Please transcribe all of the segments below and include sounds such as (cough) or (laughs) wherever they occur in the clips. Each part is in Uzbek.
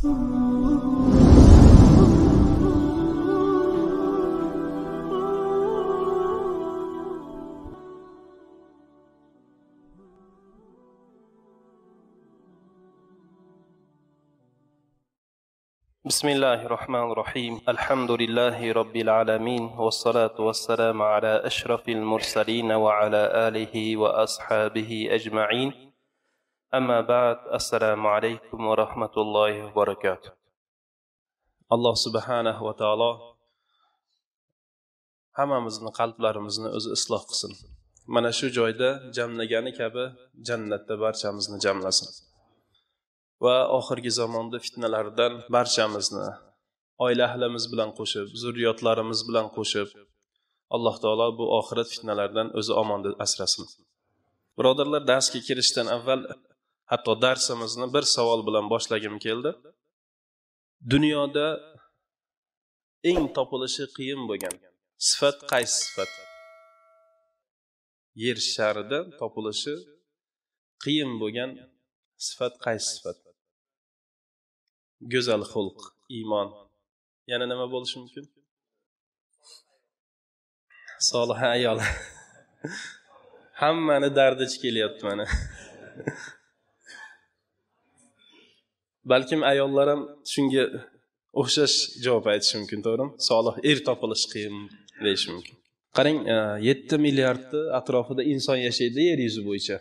بسم الله الرحمن الرحيم الحمد لله رب العالمين والصلاة والسلام على أشرف المرسلين وعلى آله وأصحابه أجمعين أما بعد السلام عليكم ورحمة الله وبركاته alloh subhanahu va taolo hammamizni qalblarimizni o'zi isloh qilsin mana shu joyda jamlagani kabi jannatda barchamizni jamlasin va oxirgi zamonda fitnalardan barchamizni oila ahlimiz bilan qo'shib zurriyotlarimiz bilan qo'shib alloh taolo bu oxirat fitnalaridan o'zi omonda asrasin birodarlar darsga kirishdan avval hatto darsimizni bir savol bilan boshlagim keldi dunyoda eng topilishi qiyin bo'lgan sifat qaysi sifat yer sharida topilishi qiyin bo'lgan sifat qaysi sifat go'zal xulq iymon yana nima bo'lishi mumkin solih ayol (laughs) hammani dardi kelyapti mana (laughs) balkim ayollar ham shunga o'xshash javob aytishi mumkin to'g'rimi solih er topilishi qiyin deyishi mumkin qarang e, yetti milliardni atrofida inson yashaydi yer yuzi bo'yicha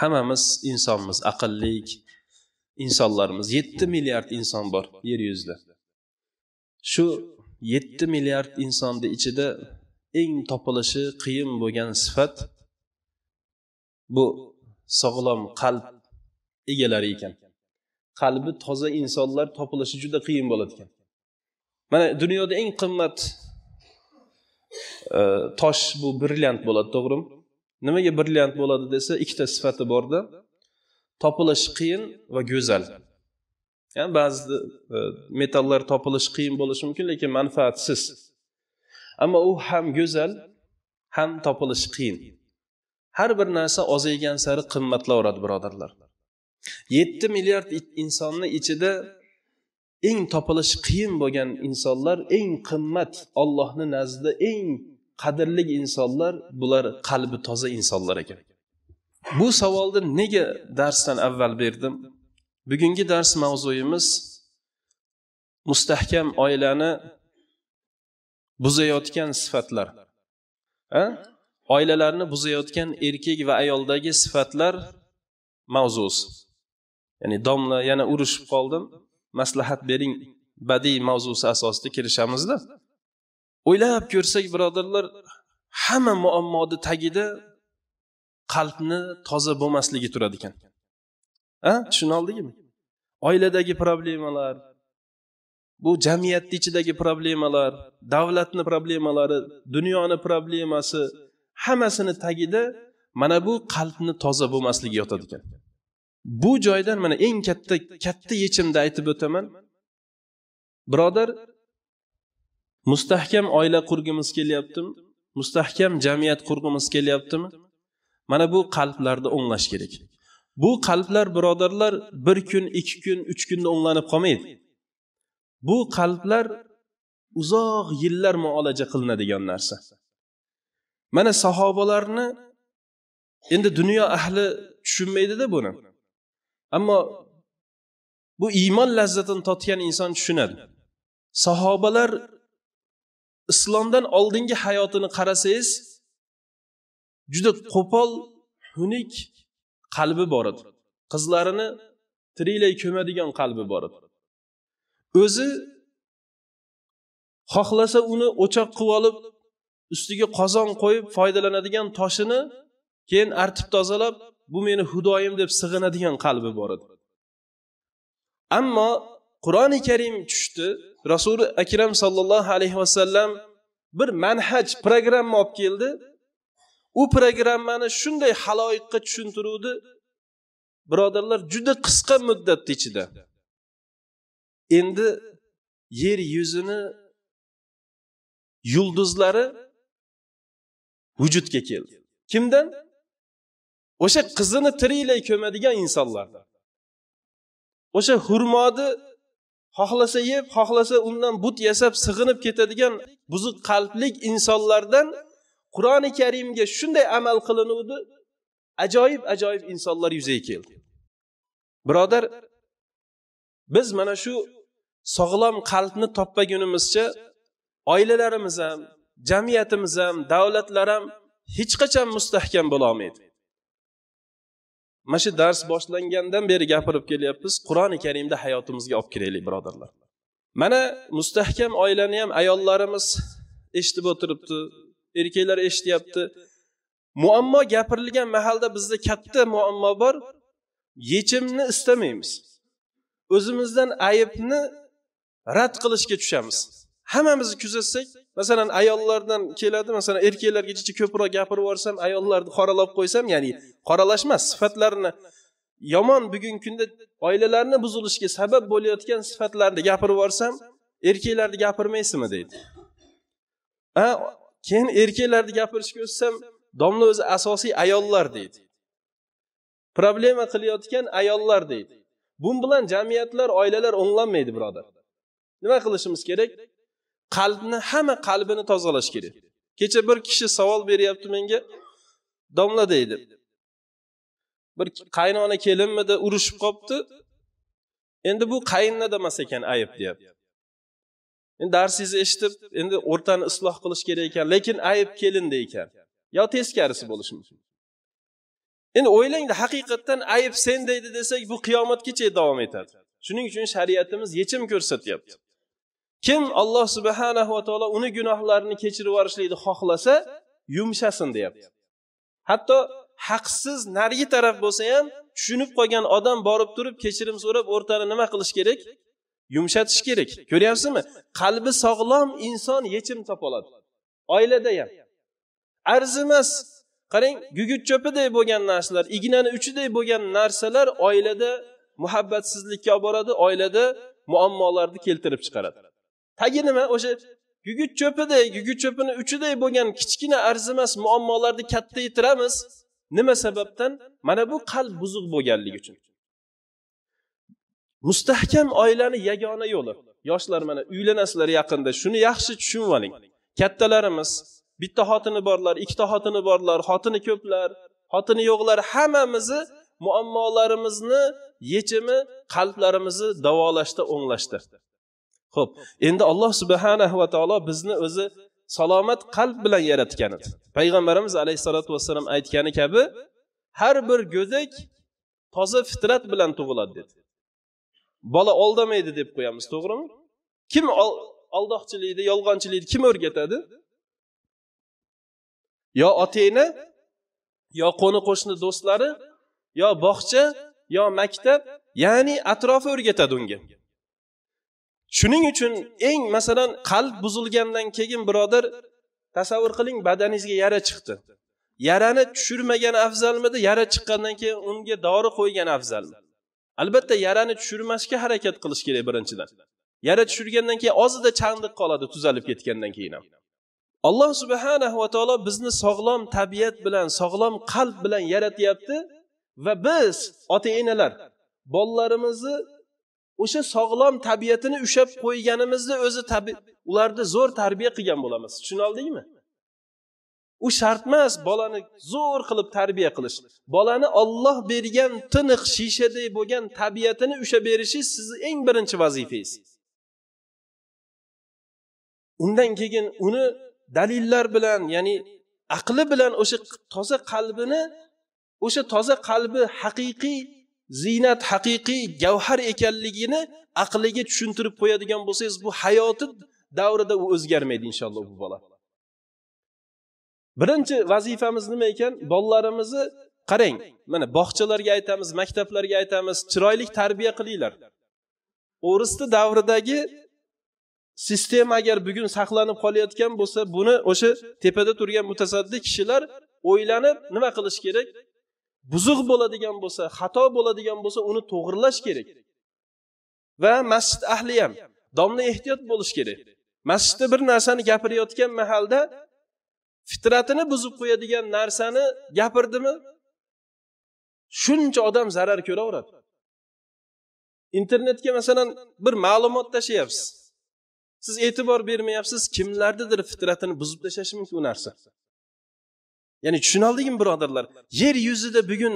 hammamiz insonmiz aqlli insonlarimiz yetti milliard inson bor yer yuzida shu yetti milliard insonni ichida eng topilishi qiyin bo'lgan sifat bu sog'lom qalb egalari ekan qalbi toza insonlar topilishi juda qiyin bo'ladi ekan mana dunyoda eng qimmat e, tosh bu brilliant bo'ladi to'g'rimi nimaga brilliant bo'ladi desa ikkita sifati borda topilishi qiyin va go'zal ya'ni ba'zi e, metallar topilishi qiyin bo'lishi mumkin lekin manfaatsiz ammo u ham go'zal ham topilishi qiyin har bir narsa ozaygan sari qimmatlaveradi birodarlar yetti milliard insonni ichida eng topilishi qiyin bo'lgan insonlar eng qimmat ollohni nazdida eng qadrli insonlar bular qalbi toza insonlar ekan bu savolni nega darsdan avval berdim bugungi dars mavzuyimiz mustahkam oilani buzayotgan sifatlar a oilalarni buzayotgan erkak va ayoldagi sifatlar mavzusi ya'ni domla yana urushib qoldim maslahat bering badiiy mavzusi asosida kelishamizda o'ylab ko'rsak birodarlar hamma muammoni tagida qalbni toza bo'lmasligi turadi ekan a tushuna oldingmi oiladagi problemalar bu jamiyatni ichidagi problemalar davlatni problemalari dunyoni problemasi hammasini tagida mana bu qalbni toza bo'lmasligi yotadi ekan bu joydan mana eng katta katta yechimni aytib o'taman birodar mustahkam oila qurgimiz kelyaptimi mustahkam jamiyat qurgimiz kelyaptimi mana bu qalblarni o'nglash kerak bu qalblar birodarlar bir kun ikki kun uch kunda o'nglanib qolmaydi bu qalblar uzoq yillar muolaja qilinadigan narsa mana sahobalarni endi dunyo ahli tushunmaydida buni ammo bu iymon lazzatini totgan inson tushunadi sahobalar islomdan oldingi hayotini qarasangiz juda qo'pol xunuk qalbi bor edi qizlarini tiriklay ko'madigan qalbi bor edi o'zi xohlasa uni o'choq qilib olib ustiga qozon qo'yib foydalanadigan toshini keyin artib tozalab bu meni xudoyim deb sig'inadigan qalbi bor edi ammo qur'oni karim tushdi rasuli akram sollallohu alayhi vasallam bir manhaj programma olib keldi u programmani shunday haloyiqqa tushuntiruvdi birodarlar juda qisqa muddatni ichida endi yer yuzini yulduzlari vujudga keldi kimdan o'sha qizini tiriklay ko'madigan insonlarda o'sha xurmoni xohlasa yeb xohlasa undan but yasab sig'inib ketadigan buzuq qalblik insonlardan qur'oni karimga shunday amal qilinuvdi ajoyib ajoyib insonlar yuzaga keldi birodar biz mana shu sog'lom qalbni topmagunimizcha oilalarimiz ham jamiyatimiz ham davlatlar ham hech qachon mustahkam bo'lolmaydi mana shu dars boshlangandan beri gapirib kelyapmiz qur'oni karimda hayotimizga olib kelaylik birodarlar mana mustahkam oilani ham ayollarimiz eshitib o'tiribdi erkaklar eshityapti muammo gapirilgan mahalda bizda katta muammo bor yechimni istamaymiz o'zimizdan aybni rad qilishga tushamiz hammamizni kuzatsak masalan ayollardan keladi masalan erkaklargacha ko'proq gapirib yuborsam ayollarni qoralab qo'ysam ya'ni qoralash emas sifatlarini yomon bugungi kunda oilalarni buzilishiga sabab bo'layotgan sifatlarni gapirib yuborsam erkaklarni gapirmaysizmi deydi a keyin erkaklarni gapirishga o'tsam domla o'zi asosiy ayollar deydi problema qilayotgan ayollar deydi bu bilan jamiyatlar oilalar o'nglanmaydi birodar nima qilishimiz kerak qalbni hamma qalbini tozalash kerak kecha bir kishi savol beryapti menga domla deydi bir qaynona kelinmidi urushib qolibdi endi bu qayinnada emas ekan ayb deyapti endi darsingizni eshitib endi o'rtani isloh qilish kerak ekan lekin ayb kelinda ekan yo teskarisi bo'lishi mumkin endi o'ylangda haqiqatdan ayb sen deydi desak bu qiyomatgacha davom etadi shuning uchun shariatimiz yechim ko'rsatyapti kim alloh subhanahu va taolo uni gunohlarini kechirib yuborishlikni xohlasa yumshasin deyapti hatto haqsiz narigi taraf bo'lsa ham tushunib qolgan odam borib turib kechirim so'rab o'rtani nima qilish kerak yumshatish kerak ko'ryapsizmi qalbi sog'lom inson yechim topa oladi oilada ham arzimas qarang gugut cho'piday bo'lgan narsalar ignani uchiday bo'lgan narsalar oilada muhabbatsizlikka olib boradi oilada muammolarni keltirib chiqaradi tagi nima o'sha gugut cho'piday gugut cho'pini uchiday bo'lgan kichkina arzimas muammolarni katta etiramiz nima sababdan mana bu qalb buzuq bo'lganligi uchun mustahkam oilani yagona yo'li yoshlar mana uylanasizlar yaqinda shuni yaxshi tushunib oling kattalarimiz bitta xotini borlar ikkita xotini borlar xotini ko'plar xotini yo'qlar hammamizni muammolarimizni yechimi qalblarimizni davolashda o'nglashda ho'p endi alloh subhanahu va taolo bizni o'zi salomat qalb bilan yaratgan edi payg'ambarimiz alayhissalotu vassalom aytgani kabi har bir go'dak toza fitrat bilan tug'iladi dedi bola aldamaydi deb qo'yamiz to'g'rimi kim aldoqchilikni yolg'onchilikni kim o'rgatadi yo ota ena yo qo'ni qo'shni do'stlari yo bog'cha yo maktab ya'ni atrofi o'rgatadi unga shuning uchun eng masalan qalb buzilgandan keyin birodar tasavvur qiling badaningizga yara chiqdi yarani tushirmagan afzalmidi yara chiqqandan keyin unga dori qo'ygan afzalmi albatta yarani tushirmasga harakat qilish kerak birinchidan yara tushirgandan keyin ozida chandiq qoladi tuzalib ketgandan keyin ham alloh subhanahu va taolo bizni sog'lom tabiat bilan sog'lom qalb bilan yaratyapti va biz ota enalar bolalarimizni o'sha sog'lom tabiatini ushlab qo'yganimizni o'zi ularni zo'r tarbiya qilgan bo'lamiz tushunaldingmi u shart emas bolani zo'r qilib tarbiya qilish bolani olloh bergan tiniq shishaday bo'lgan tabiatini ushlab berishingiz sizni eng birinchi vazifangiz undan keyin uni dalillar bilan ya'ni aqli bilan o'sha toza qalbini o'sha toza qalbi haqiqiy ziynat haqiqiy gavhar ekanligini aqliga tushuntirib qo'yadigan bo'lsangiz bu hayoti davrida u o'zgarmaydi inshaalloh bu bola birinchi vazifamiz nima ekan bolalarimizni qarang mana bog'chalarga aytamiz maktablarga aytamiz chiroyli tarbiya qilinglar o'risni davridagi sistema agar bugun saqlanib qolayotgan bo'lsa buni o'sha tepada turgan mutasaddi kishilar o'ylanib nima qilish kerak buzuq bo'ladigan bo'lsa xato bo'ladigan bo'lsa uni to'g'irlash kerak va masjid ahli ham domla ehtiyot bo'lish kerak masjidda bir narsani gapirayotgan mahalda fitratini buzib qo'yadigan narsani gapirdimi shuncha odam zarar ko'raveradi internetga masalan bir ma'lumot tashlayapsiz siz e'tibor bermayapsiz kimlarnidir fitratini buzib tashlashi mumkin u narsa ya'ni tushunaldingmi birodarlar yer yuzida bugun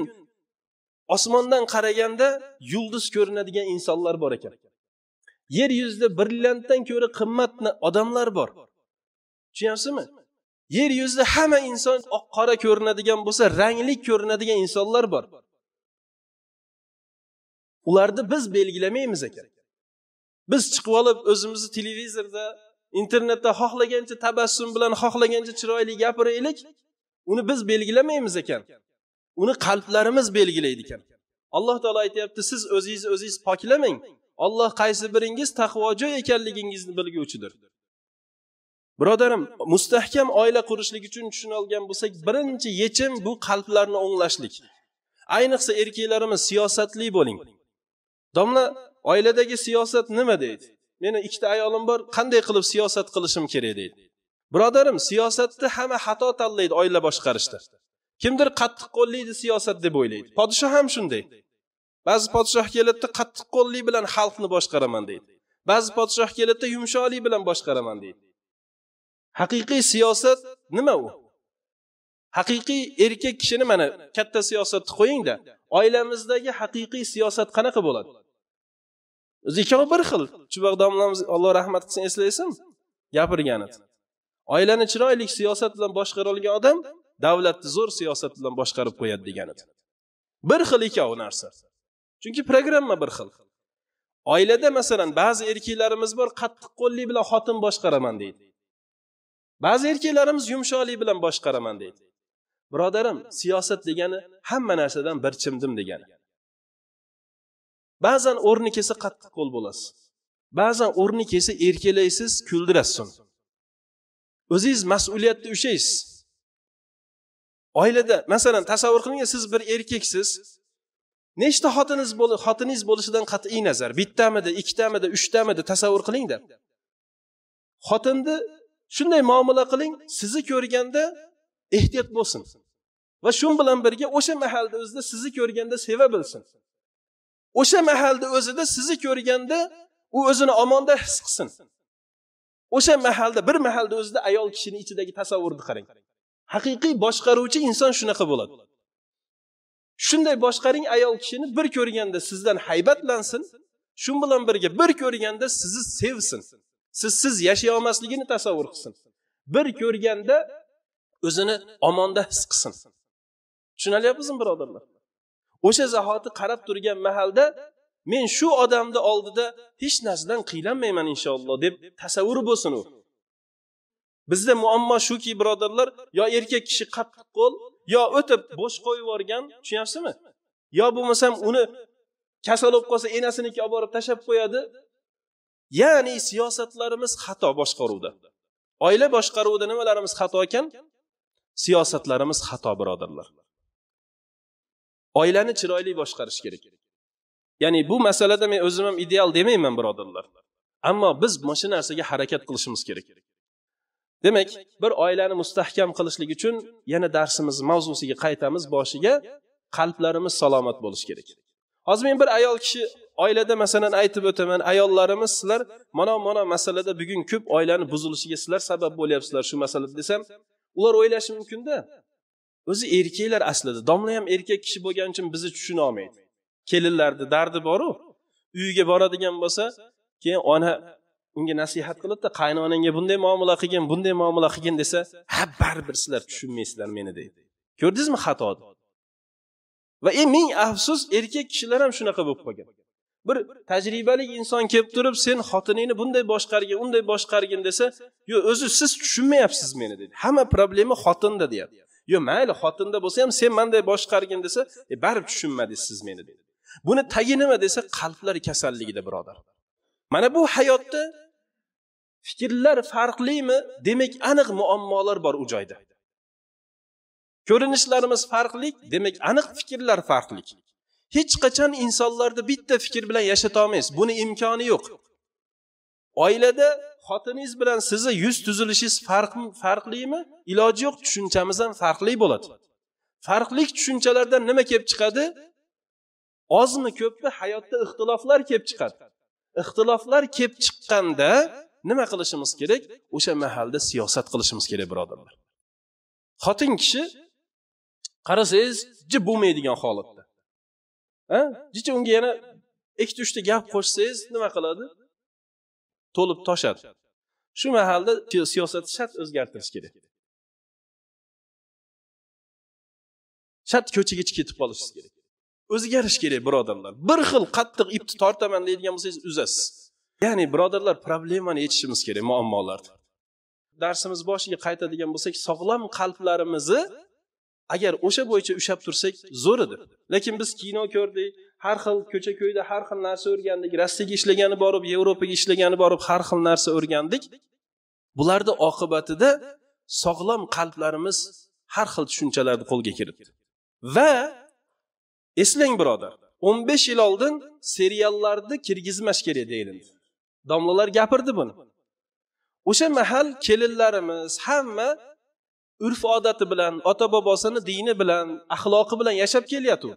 osmondan qaraganda yulduz ko'rinadigan insonlar bor ekan yer yuzida brilliantdan ko'ra qimmat odamlar bor tushunyapsizmi yer yuzida hamma inson oq qora ko'rinadigan bo'lsa rangli ko'rinadigan insonlar bor ularni biz belgilamaymiz ekan biz chiqib olib o'zimizni televizorda internetda xohlagancha tabassum bilan xohlagancha chiroyli gapiraylik uni biz belgilamaymiz ekan uni qalblarimiz belgilaydi ekan alloh taolo aytyapti siz o'zingizni o'zingiz poklamang olloh qaysi biringiz taqvojo ekanligingizni bilguvchidir birodarim mustahkam oila qurishlik uchun tushuna olgan bo'lsak birinchi yechim bu qalblarni o'nglashlik ayniqsa erkaklarimiz siyosatli bo'ling domla oiladagi siyosat nima deydi meni ikkita ayolim bor qanday qilib siyosat qilishim kerak deydi birodarim siyosatda hamma xato tanlaydi oila boshqarishda kimdir qattiq qo'llikni siyosat deb o'ylaydi podshoh ham shunday ba'zi podshoh keladida qattiq qo'llik bilan xalqni boshqaraman deydi ba'zi podshoh keladida yumshoqlik bilan boshqaraman deydi haqiqiy siyosat nima u haqiqiy erkak kishini mana katta siyosatni qo'yingda oilamizdagi haqiqiy siyosat qanaqa bo'ladi o'zi ikkovi bir xil chubaq domlamiz alloh rahmat qilsin eslaysizmi gapirgan edi oilani chiroyli siyosat bilan boshqara olgan odam davlatni zo'r siyosat bilan boshqarib qo'yadi edi bir xil ekanu narsa chunki programma bir xil oilada masalan ba'zi erkaklarimiz bor qattiq qo'llik bilan xotin boshqaraman deydi ba'zi erkaklarimiz yumshoqlik bilan boshqaraman deydi birodarim siyosat degani hamma narsadan bir chimdim degani ba'zan o'rni kelsa qattiq qo'l bo'lasiz ba'zan o'rni kelsa erkalaysiz kuldirasiz uni o'zingiz mas'uliyatni ushlaysiz oilada masalan tasavvur qiling siz bir erkaksiz nechta xotiningiz xotiningiz bo'lishidan qat'iy nazar bittamidi ikkitamidi uchtamidi tasavvur qilingda xotinni shunday muomala qiling sizni ko'rganda ehtiyot bo'lsin va shu bilan birga o'sha mahalda o'zida sizni ko'rganda seva bilsin o'sha mahalda o'zida sizni ko'rganda u o'zini omonda his qilsin o'sha mahalda bir mahalda o'zida ayol kishini ichidagi tasavvurni qarang haqiqiy boshqaruvchi inson shunaqa bo'ladi shunday boshqaring ayol kishini bir ko'rganda sizdan haybatlansin shu bilan birga bir ko'rganda sizni sevsin siz siz yashay olmasligini tasavvur qilsin bir ko'rganda o'zini omonda his qilsin tushunalyapmizmi birodarlar o'sha zahoti qarab turgan mahalda men shu odamni oldida hech narsadan qiylanmayman inshaalloh deb tasavvur bo'lsin u bizda muammo shuki birodarlar yo erkak kishi qattiq qo'l yo o'tib bo'sh qo'yib yuborgan tushunyapsizmi yo bo'lmasam uni kasal bo'lib qolsa enasinikiga olib borib tashlab qo'yadi ya'ni siyosatlarimiz xato boshqaruvda oila boshqaruvida nimalarimiz xato ekan siyosatlarimiz xato birodarlar oilani chiroyli boshqarish kerak ya'ni bu masalada men o'zim ham ideal demayman birodarlar ammo biz mana shu narsaga harakat qilishimiz kerak demak bir oilani mustahkam qilishlik uchun yana darsimiz mavzusiga qaytamiz boshiga qalblarimiz salomat bo'lishi kerak hozir men bir ayol kishi oilada masalan aytib o'taman ayollarimiz sizlar mana mana masalada bugun ko'p oilani buzilishiga sizlar sabab bo'lyapsizlar shu masalada desam ular o'ylashi mumkinda o'zi erkaklar aslida domla ham erkak kishi bo'lgani uchun bizni tushuna olmaydi kelinlarni dardi boru uyiga boradigan bo'lsa keyin ona unga nasihat qilibdi qaynonangga bunday muomala qilgin bunday muomala qilgin desa ha baribir sizlar tushunmaysizlar meni deydi ko'rdingizmi xatoni va e ming afsus erkak kishilar ham shunaqa bo'lib qolgan bir tajribali inson kelib turib sen xotiningni bunday boshqargin unday boshqargin desa yo'q o'zi siz tushunmayapsiz meni deydi hamma problema xotinda deyapti yo'q mayli xotinda bo'lsa ham sen manday boshqargin desa e baribir tushunmadingiz siz meni deydi buni tagi nima desa qalblar kasalligida birodar mana bu hayotda fikrlar farqlimi demak aniq muammolar bor u joyda ko'rinishlarimiz farqli demak aniq fikrlar farqli hech qachon insonlarda bitta fikr bilan yashatolmaysiz buni imkoni yo'q oilada xotiningiz bilan sizni yuz tuzilishingiz farq farqlimi iloji yo'q tushunchamiz ham farqli bo'ladi farqli tushunchalardan nima kelib chiqadi ozmi ko'pmi hayotda ixtiloflar kelib chiqadi ixtiloflar kelib chiqqanda nima qilishimiz kerak o'sha mahalda siyosat qilishimiz kerak birodarlar xotin kishi qarasangiz jib bo'lmaydigan holatda jicha unga yana ikkita uchta gap qo'shsangiz nima qiladi to'lib toshadi shu mahalda siyosatni shart o'zgartirish kerak shart ko'chaga ketib qolishingiz kerak o'zgarish kerak birodarlar bir xil qattiq ipni tortaman deydigan bo'lsangiz uzasiz ya'ni birodarlar problemani yechishimiz kerak muammolarni darsimiz boshiga qaytadigan bo'lsak sog'lom qalblarimizni agar o'sha bo'yicha ushlab tursak zo'r edi lekin biz kino ko'rdik har xil ko'cha ko'yda har xil narsa o'rgandik rossiyaga ishlagani borib yevropaga ishlagani borib har xil narsa o'rgandik bularni oqibatida sog'lom qalblarimiz har xil tushunchalarni qo'lga kiritdi va eslang birodar o'n besh yil oldin seriallarni kirgizmash kerak deyildi domlalar gapirdi buni o'sha mahal kelinlarimiz hamma urf odati bilan ota bobosini dini bilan axloqi bilan yashab kelyapti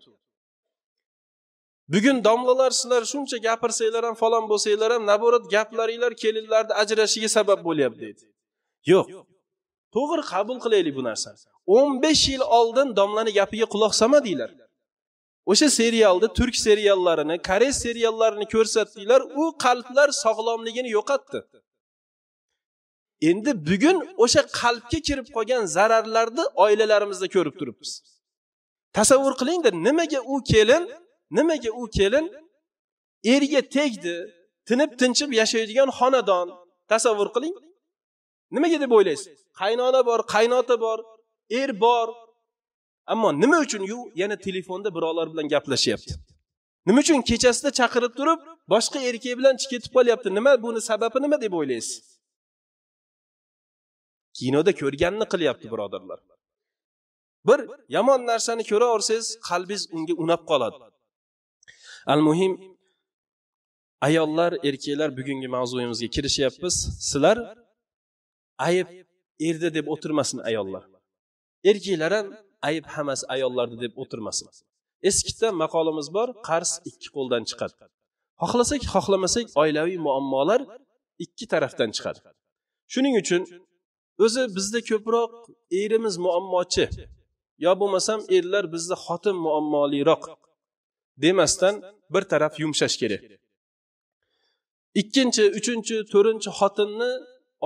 bugun domlalar sizlar shuncha gapirsanglar ham falon bo'lsanglar ham naborat gaplaringlar kelinlarni ajrashishiga sabab bo'lyapti deydi yo'q to'g'ri qabul qilaylik bu narsani o'n besh yil oldin domlani gapiga quloq solmadinglar o'sha serialni turk seriallarini koreys seriallarini ko'rsatdinglar u qalblar sog'lomligini yo'qotdi endi bugun o'sha qalbga kirib qolgan zararlarni oilalarimizda ko'rib turibmiz tasavvur qilingda nimaga u kelin nimaga u kelin erga tegdi tinib tinchib yashaydigan xonadon tasavvur qiling nimaga deb o'ylaysiz qaynona bor qaynota bor er bor ammo nima uchun u yana telefonda birovlar bilan gaplashyapti nima uchun kechasida chaqirib turib boshqa erkak bilan ketib qolyapti nima buni sababi nima deb o'ylaysiz kinoda ko'rganini qilyapti birodarlar bir yomon narsani ko'raversangiz qalbingiz unga unab qoladi al muhim ayollar erkaklar bugungi mavzuyimizga kirishyapmiz sizlar ayb erda deb o'tirmasin ayollar erkaklar ham ayb hammasi ayollarda deb o'tirmasin eskida maqolimiz bor qarz ikki qo'ldan chiqadi xohlasak xohlamasak oilaviy muammolar ikki tarafdan chiqadi shuning uchun o'zi bizda ko'proq erimiz muammochi yo bo'lmasam erlar bizda xotin muammoliroq demasdan bir taraf yumshash kerak ikkinchi uchinchi to'rtinchi xotinni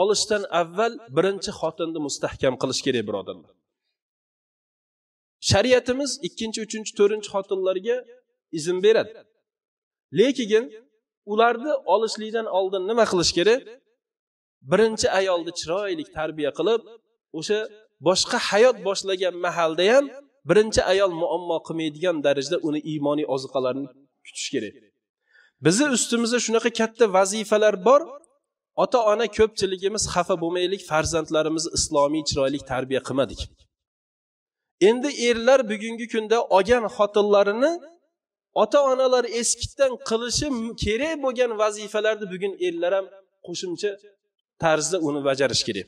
olishdan avval birinchi xotinni mustahkam qilish kerak birodarlar shariatimiz ikkinchi uchinchi to'rtinchi xotinlarga izn beradi lekin ularni olishlikdan oldin nima qilish kerak birinchi ayolni chiroyli tarbiya qilib o'sha boshqa hayot boshlagan mahalda ham birinchi ayol muammo qilmaydigan darajada uni iymoniy oziqalarini kutish kerak bizni ustimizda shunaqa katta vazifalar bor ota ona ko'pchiligimiz xafa bo'lmaylik farzandlarimizni islomiy chiroyli tarbiya qilmadik endi erlar bugungi kunda olgan xotinlarini ota onalar eskidan qilishi kerak bo'lgan vazifalarni bugun erlar ham qo'shimcha tarzda uni bajarish kerak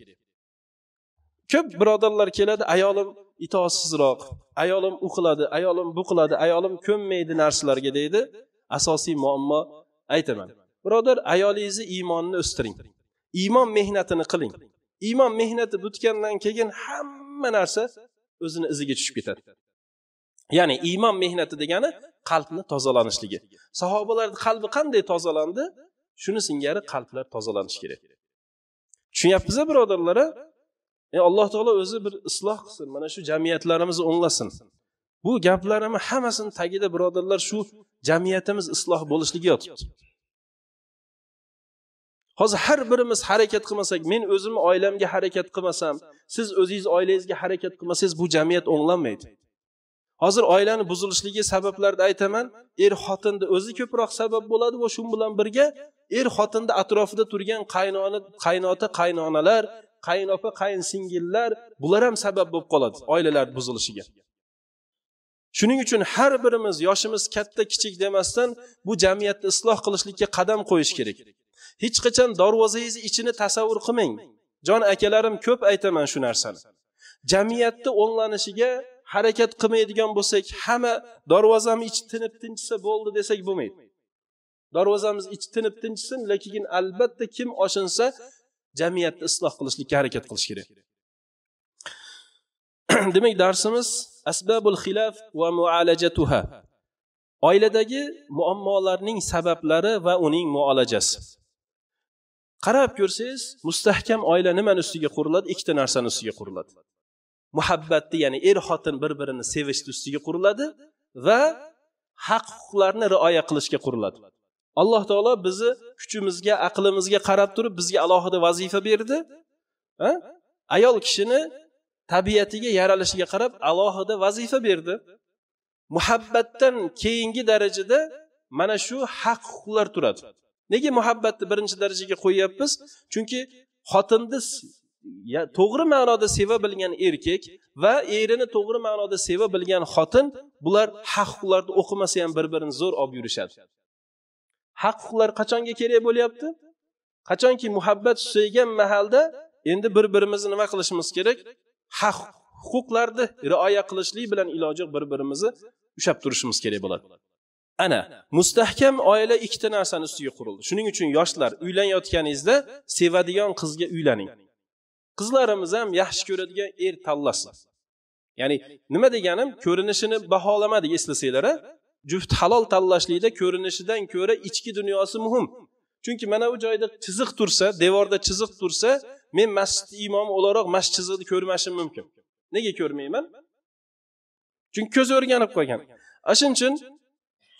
ko'p birodarlar keladi ayolim itoatsizroq ayolim u qiladi ayolim bu qiladi ayolim ko'nmaydi narsalarga deydi asosiy muammo aytaman birodar ayolingizni iymonini o'stiring iymon mehnatini qiling iymon mehnati bitgandan keyin hamma narsa o'zini iziga tushib ketadi ya'ni iymon mehnati degani qalbni tozalanishligi sahobalarni qalbi qanday tozalandi shuni singari qalblar tozalanishi kerak tushunyapmiz birodarlar e alloh taolo o'zi bir isloh qilsin mana shu jamiyatlarimizni o'nglasin bu gaplarimni hammasini tagida birodarlar shu jamiyatimiz isloh bo'lishligi yotibdi hozir har birimiz harakat qilmasak men o'zimni oilamga harakat qilmasam siz o'zingiz oilangizga harakat qilmasangiz bu jamiyat o'nglanmaydi hozir oilani buzilishligi sabablarni aytaman er xotinni o'zi ko'proq sabab bo'ladi va shu bilan birga er xotinni atrofida turgan qaynona qaynota qaynonalar qaynopa qaynsingillar bular ham sabab bo'lib qoladi oilalarni buzilishiga shuning uchun har birimiz yoshimiz katta kichik demasdan bu jamiyatni isloh qilishlikka qadam qo'yish kerak hech qachon darvozangizni ichini tasavvur qilmang jon akalarim ko'p aytaman shu narsani jamiyatni o'nglanishiga harakat qilmaydigan bo'lsak hamma darvozamiz ichi tinib tinchisa bo'ldi desak bo'lmaydi darvozamiz ichi tinib tinchisin lekin albatta kim oshinsa jamiyatni isloh qilishlikka harakat qilish kerak (clears throat) demak darsimiz asbabul xilaf va muolajatuha oiladagi muammolarning sabablari va uning muolajasi qarab ko'rsangiz mustahkam oila nimani ustiga quriladi ikkita narsani ustiga quriladi muhabbatni ya'ni er xotin bir birini sevishni ustiga quriladi va haq huquqlarni rioya qilishga quriladi alloh taolo bizni kuchimizga aqlimizga qarab turib bizga alohida vazifa berdi ha? ayol kishini tabiatiga yaralishiga qarab alohida vazifa berdi muhabbatdan keyingi darajada mana shu haq huquqlar turadi nega muhabbatni birinchi darajaga qo'yyapmiz chunki xotinni to'g'ri ma'noda seva bilgan erkak va erini to'g'ri ma'noda seva bilgan xotin bular haq huquqlarni o'qimasa ham bir birini zo'r olib yurishadi haq huquqlar qachonga kerak bo'lyapti qachonki muhabbat susaygan mahalda endi bir birimizni nima qilishimiz kerak haq huquqlarni rioya qilishlik bilan iloji yo'q bir birimizni ushlab turishimiz kerak bo'ladi ana mustahkam oila ikkita narsani ustiga qurildi shuning uchun yoshlar uylanayotganingizda sevadigan qizga uylaning qizlarimiz ham yaxshi ko'radigan er tanlasin ya'ni nima deganim ko'rinishini baholamadik eslasanglar a juft halol tanlashlikda ko'rinishidan ko'ra ichki dunyosi muhim chunki mana bu joyda chiziq tursa devorda chiziq tursa men masjid imomi o'laroq masjid chiziqni ko'rmashim mumkin nega ko'rmayman chunki ko'z o'rganib qolgan ana shuning uchun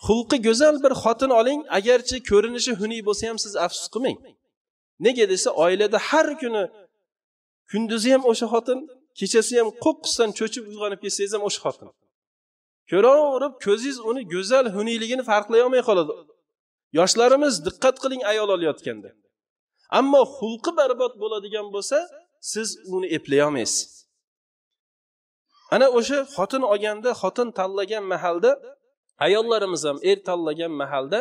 xulqi go'zal bir xotin oling agarchi ko'rinishi xunuk bo'lsa ham siz afsus qilmang nega desa oilada har kuni kunduzi ham o'sha xotin kechasi ham qo'qqisdan cho'chib uyg'onib ketsangiz ham o'sha xotin ko'raverib ko'zingiz uni go'zal xunukligini farqlay olmay qoladi yoshlarimiz diqqat qiling ayol olayotganda ammo xulqi barbod bo'ladigan bo'lsa siz uni eplay olmaysiz ana o'sha xotin olganda xotin tanlagan mahalda ayollarimiz ham er tanlagan mahalda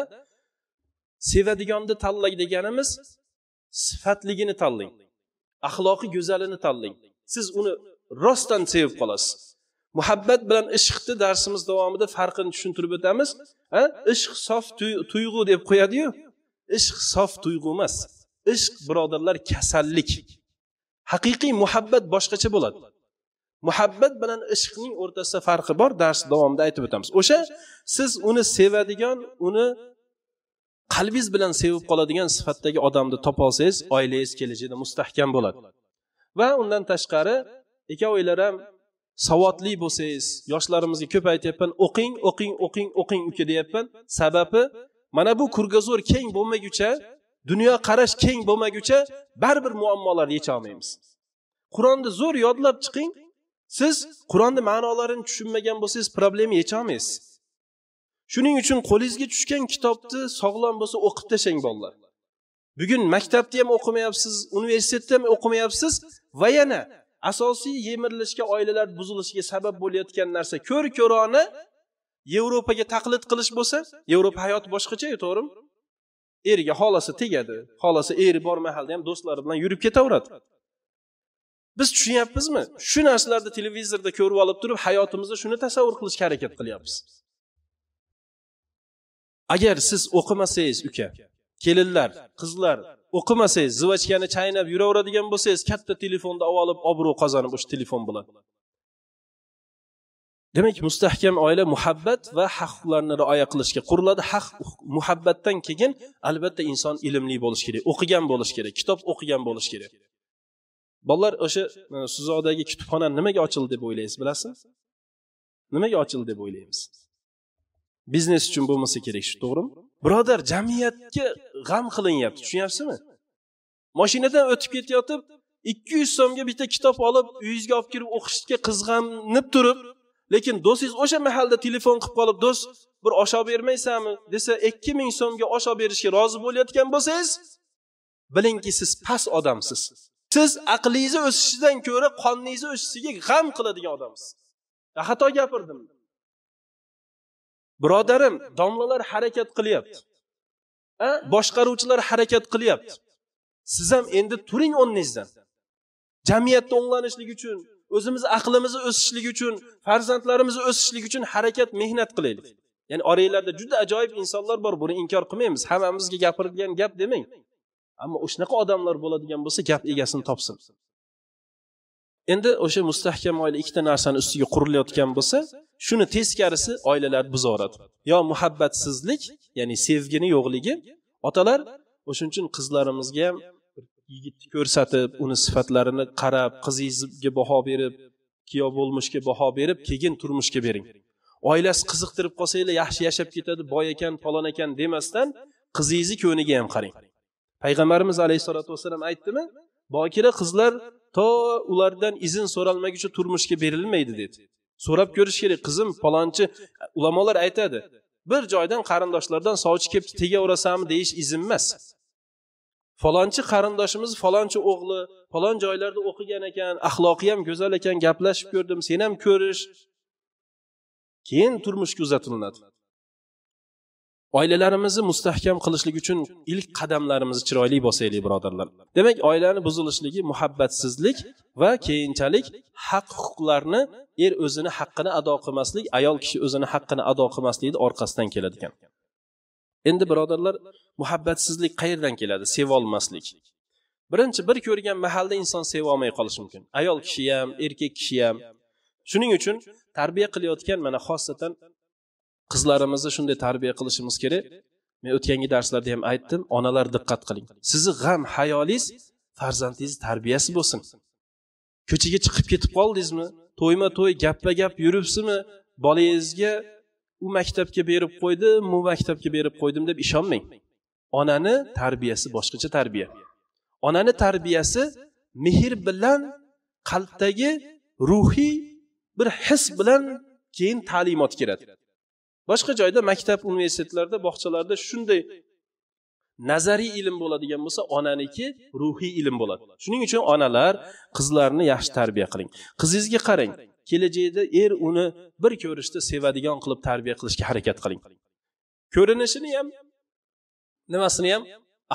sevadiganni tanlang deganimiz sifatligini tanlang axloqi go'zalini tanlang siz uni rostdan sevib qolasiz muhabbat bilan ishqni darsimiz davomida farqini tushuntirib o'tamiz ishq sof tuyg'u deb qo'yadiyu ishq sof tuyg'u emas ishq birodarlar kasallik haqiqiy muhabbat boshqacha bo'ladi muhabbat bilan ishqning o'rtasida farqi bor dars davomida aytib o'tamiz o'sha siz uni sevadigan uni qalbingiz bilan sevib qoladigan sifatdagi odamni topolsangiz oilangiz kelajakda mustahkam bo'ladi va undan tashqari ikkovinglar ham savodli bo'lsangiz yoshlarimizga ko'p aytyapman o'qing o'qing o'qing o'qing uka deyapman sababi mana bu kurgazo'r keng bo'lmaguncha dunyoqarash keng bo'lmaguncha baribir muammolarni yecha olmaymiz qur'onni zo'r yodlab chiqing siz qur'onni ma'nolarini tushunmagan bo'lsangiz problema yecholmaysiz shuning uchun qo'lingizga tushgan kitobni sog'lom bo'lsa o'qib tashlang bolalar bugun maktabni ham o'qimayapsiz universitetda ham o'qimayapsiz va yana asosiy yemirilishga oilalar buzilishiga sabab bo'layotgan narsa ko'r ko'roni yevropaga taqlid qilish bo'lsa yevropa hayoti boshqachayu to'g'rimi eriga xolasi tegadi xolasi eri bor mahalda ham do'stlari bilan yurib ketaveradi biz tushunyapmizmi shu narsalarni televizorda ko'rib olib turib hayotimizda shuni tasavvur qilishga harakat qilyapmiz agar siz o'qimasangiz uka kelinlar qizlar o'qimasangiz zivachkani chaynab yuraveradigan bo'lsangiz katta telefonni olib obro' qozonib o'sha telefon bilan demak mustahkam oila muhabbat va haq huquqlarni rioya qilishga quriladi haq muhabbatdan keyin albatta inson ilmli bo'lishi kerak o'qigan bo'lishi kerak kitob o'qigan bo'lishi kerak bolalar o'sha e, suzoqdagi kutubxona nimaga ochildi deb o'ylaysiz bilasiz nimaga ochildi deb o'ylaymiz biznes uchun bo'lmasa kerak shu to'g'rimi birodar jamiyatga g'am qilinyapti tushunyapsizmi moshinadan o'tib ketayotib ikki yuz so'mga bitta kitob olib uyingizga olib kirib o'qishga qizg'anib turib lekin do'stingiz o'sha mahalda telefon qilib qolib do'st bir osh olib bermaysanmi desa ikki ming so'mga osh olib berishga rozi bo'layotgan bo'lsangiz bilingki siz past odamsiz siz aqlingizni o'sishidan ko'ra qoningizni o'sishiga g'am qiladigan odamsiz xato gapirdim birodarim domlalar harakat qilyapti boshqaruvchilar harakat qilyapti siz ham endi turing o'rningizdan jamiyatda o'nglanishlik uchun o'zimizni aqlimizni o'sishligi uchun farzandlarimizni o'sishligi uchun harakat mehnat qilaylik ya'ni oranglarda juda ajoyib insonlar bor buni inkor qilmaymiz hammamizga gapirilgan gap demang ammo o'shanaqa odamlar bo'ladigan bo'lsa gap egasini topsin endi o'sha mustahkam oila ikkita narsani ustiga qurilayotgan bo'lsa shuni teskarisi oilalar buzaveradi yo muhabbatsizlik ya'ni sevgini yo'qligi otalar o'shuning uchun qizlarimizga ham yigitni ko'rsatib uni sifatlarini qarab qizingizga baho berib kuyov bo'lmishga baho berib keyin turmushga bering oilasi qiziqtirib qolsanglar yaxshi yashab ketadi boy ekan falon ekan demasdan qizingizni ko'niga ham qarang payg'ambarimiz alayhissalotu vassalam aytdimi bokira qizlar to ulardan izn so'ralmaguncha turmushga berilmaydi dedi so'rab ko'rish kerak qizim palonchi ulamolar aytadi bir joydan qarindoshlardan sovchi kelib tegaverasanmi deyish izn emas falonchi qarindoshimiz falonchi o'g'li falon joylarda o'qigan ekan axloqi ham go'zal ekan gaplashib ko'rdim sen ham ko'rish keyin turmushga uzatilinadi oilalarimizni mustahkam qilishlik uchun ilk qadamlarimizni chiroyli bosaylik birodarlar demak oilani buzilishligi muhabbatsizlik va keyinchalik haq huquqlarni er o'zini haqqini ado qilmaslik ayol kishi o'zini haqqini ado qilmaslikni orqasidan keladi ekan endi birodarlar muhabbatsizlik qayerdan keladi sevolmaslik birinchi bir ko'rgan mahalda inson sevolmay qolishi mumkin ayol kishi ham erkak kishi ham shuning uchun tarbiya qilayotgan mana xosatan qizlarimizni shunday tarbiya qilishimiz kerak men o'tgangi darslarda ham aytdim onalar diqqat qiling sizni g'am hayolingiz farzandingizni tarbiyasi bo'lsin ko'chaga chiqib ketib qoldingizmi to'yma to'y gappa gap yuribsizmi bolangizga u maktabga berib qo'ydim bu maktabga berib qo'ydim deb ishonmang onani tarbiyasi boshqacha tarbiya onani tarbiyasi mehr bilan qalbdagi ruhiy bir his bilan keyin ta'limot keladi boshqa joyda maktab universitetlarda bog'chalarda shunday nazariy ilm bo'ladigan bo'lsa onaniki ruhiy ilm bo'ladi shuning uchun onalar qizlarni yaxshi tarbiya qiling qizingizga qarang kelajakda er uni bir ko'rishda sevadigan qilib tarbiya qilishga harakat qiling ko'rinishini ham nimasini ham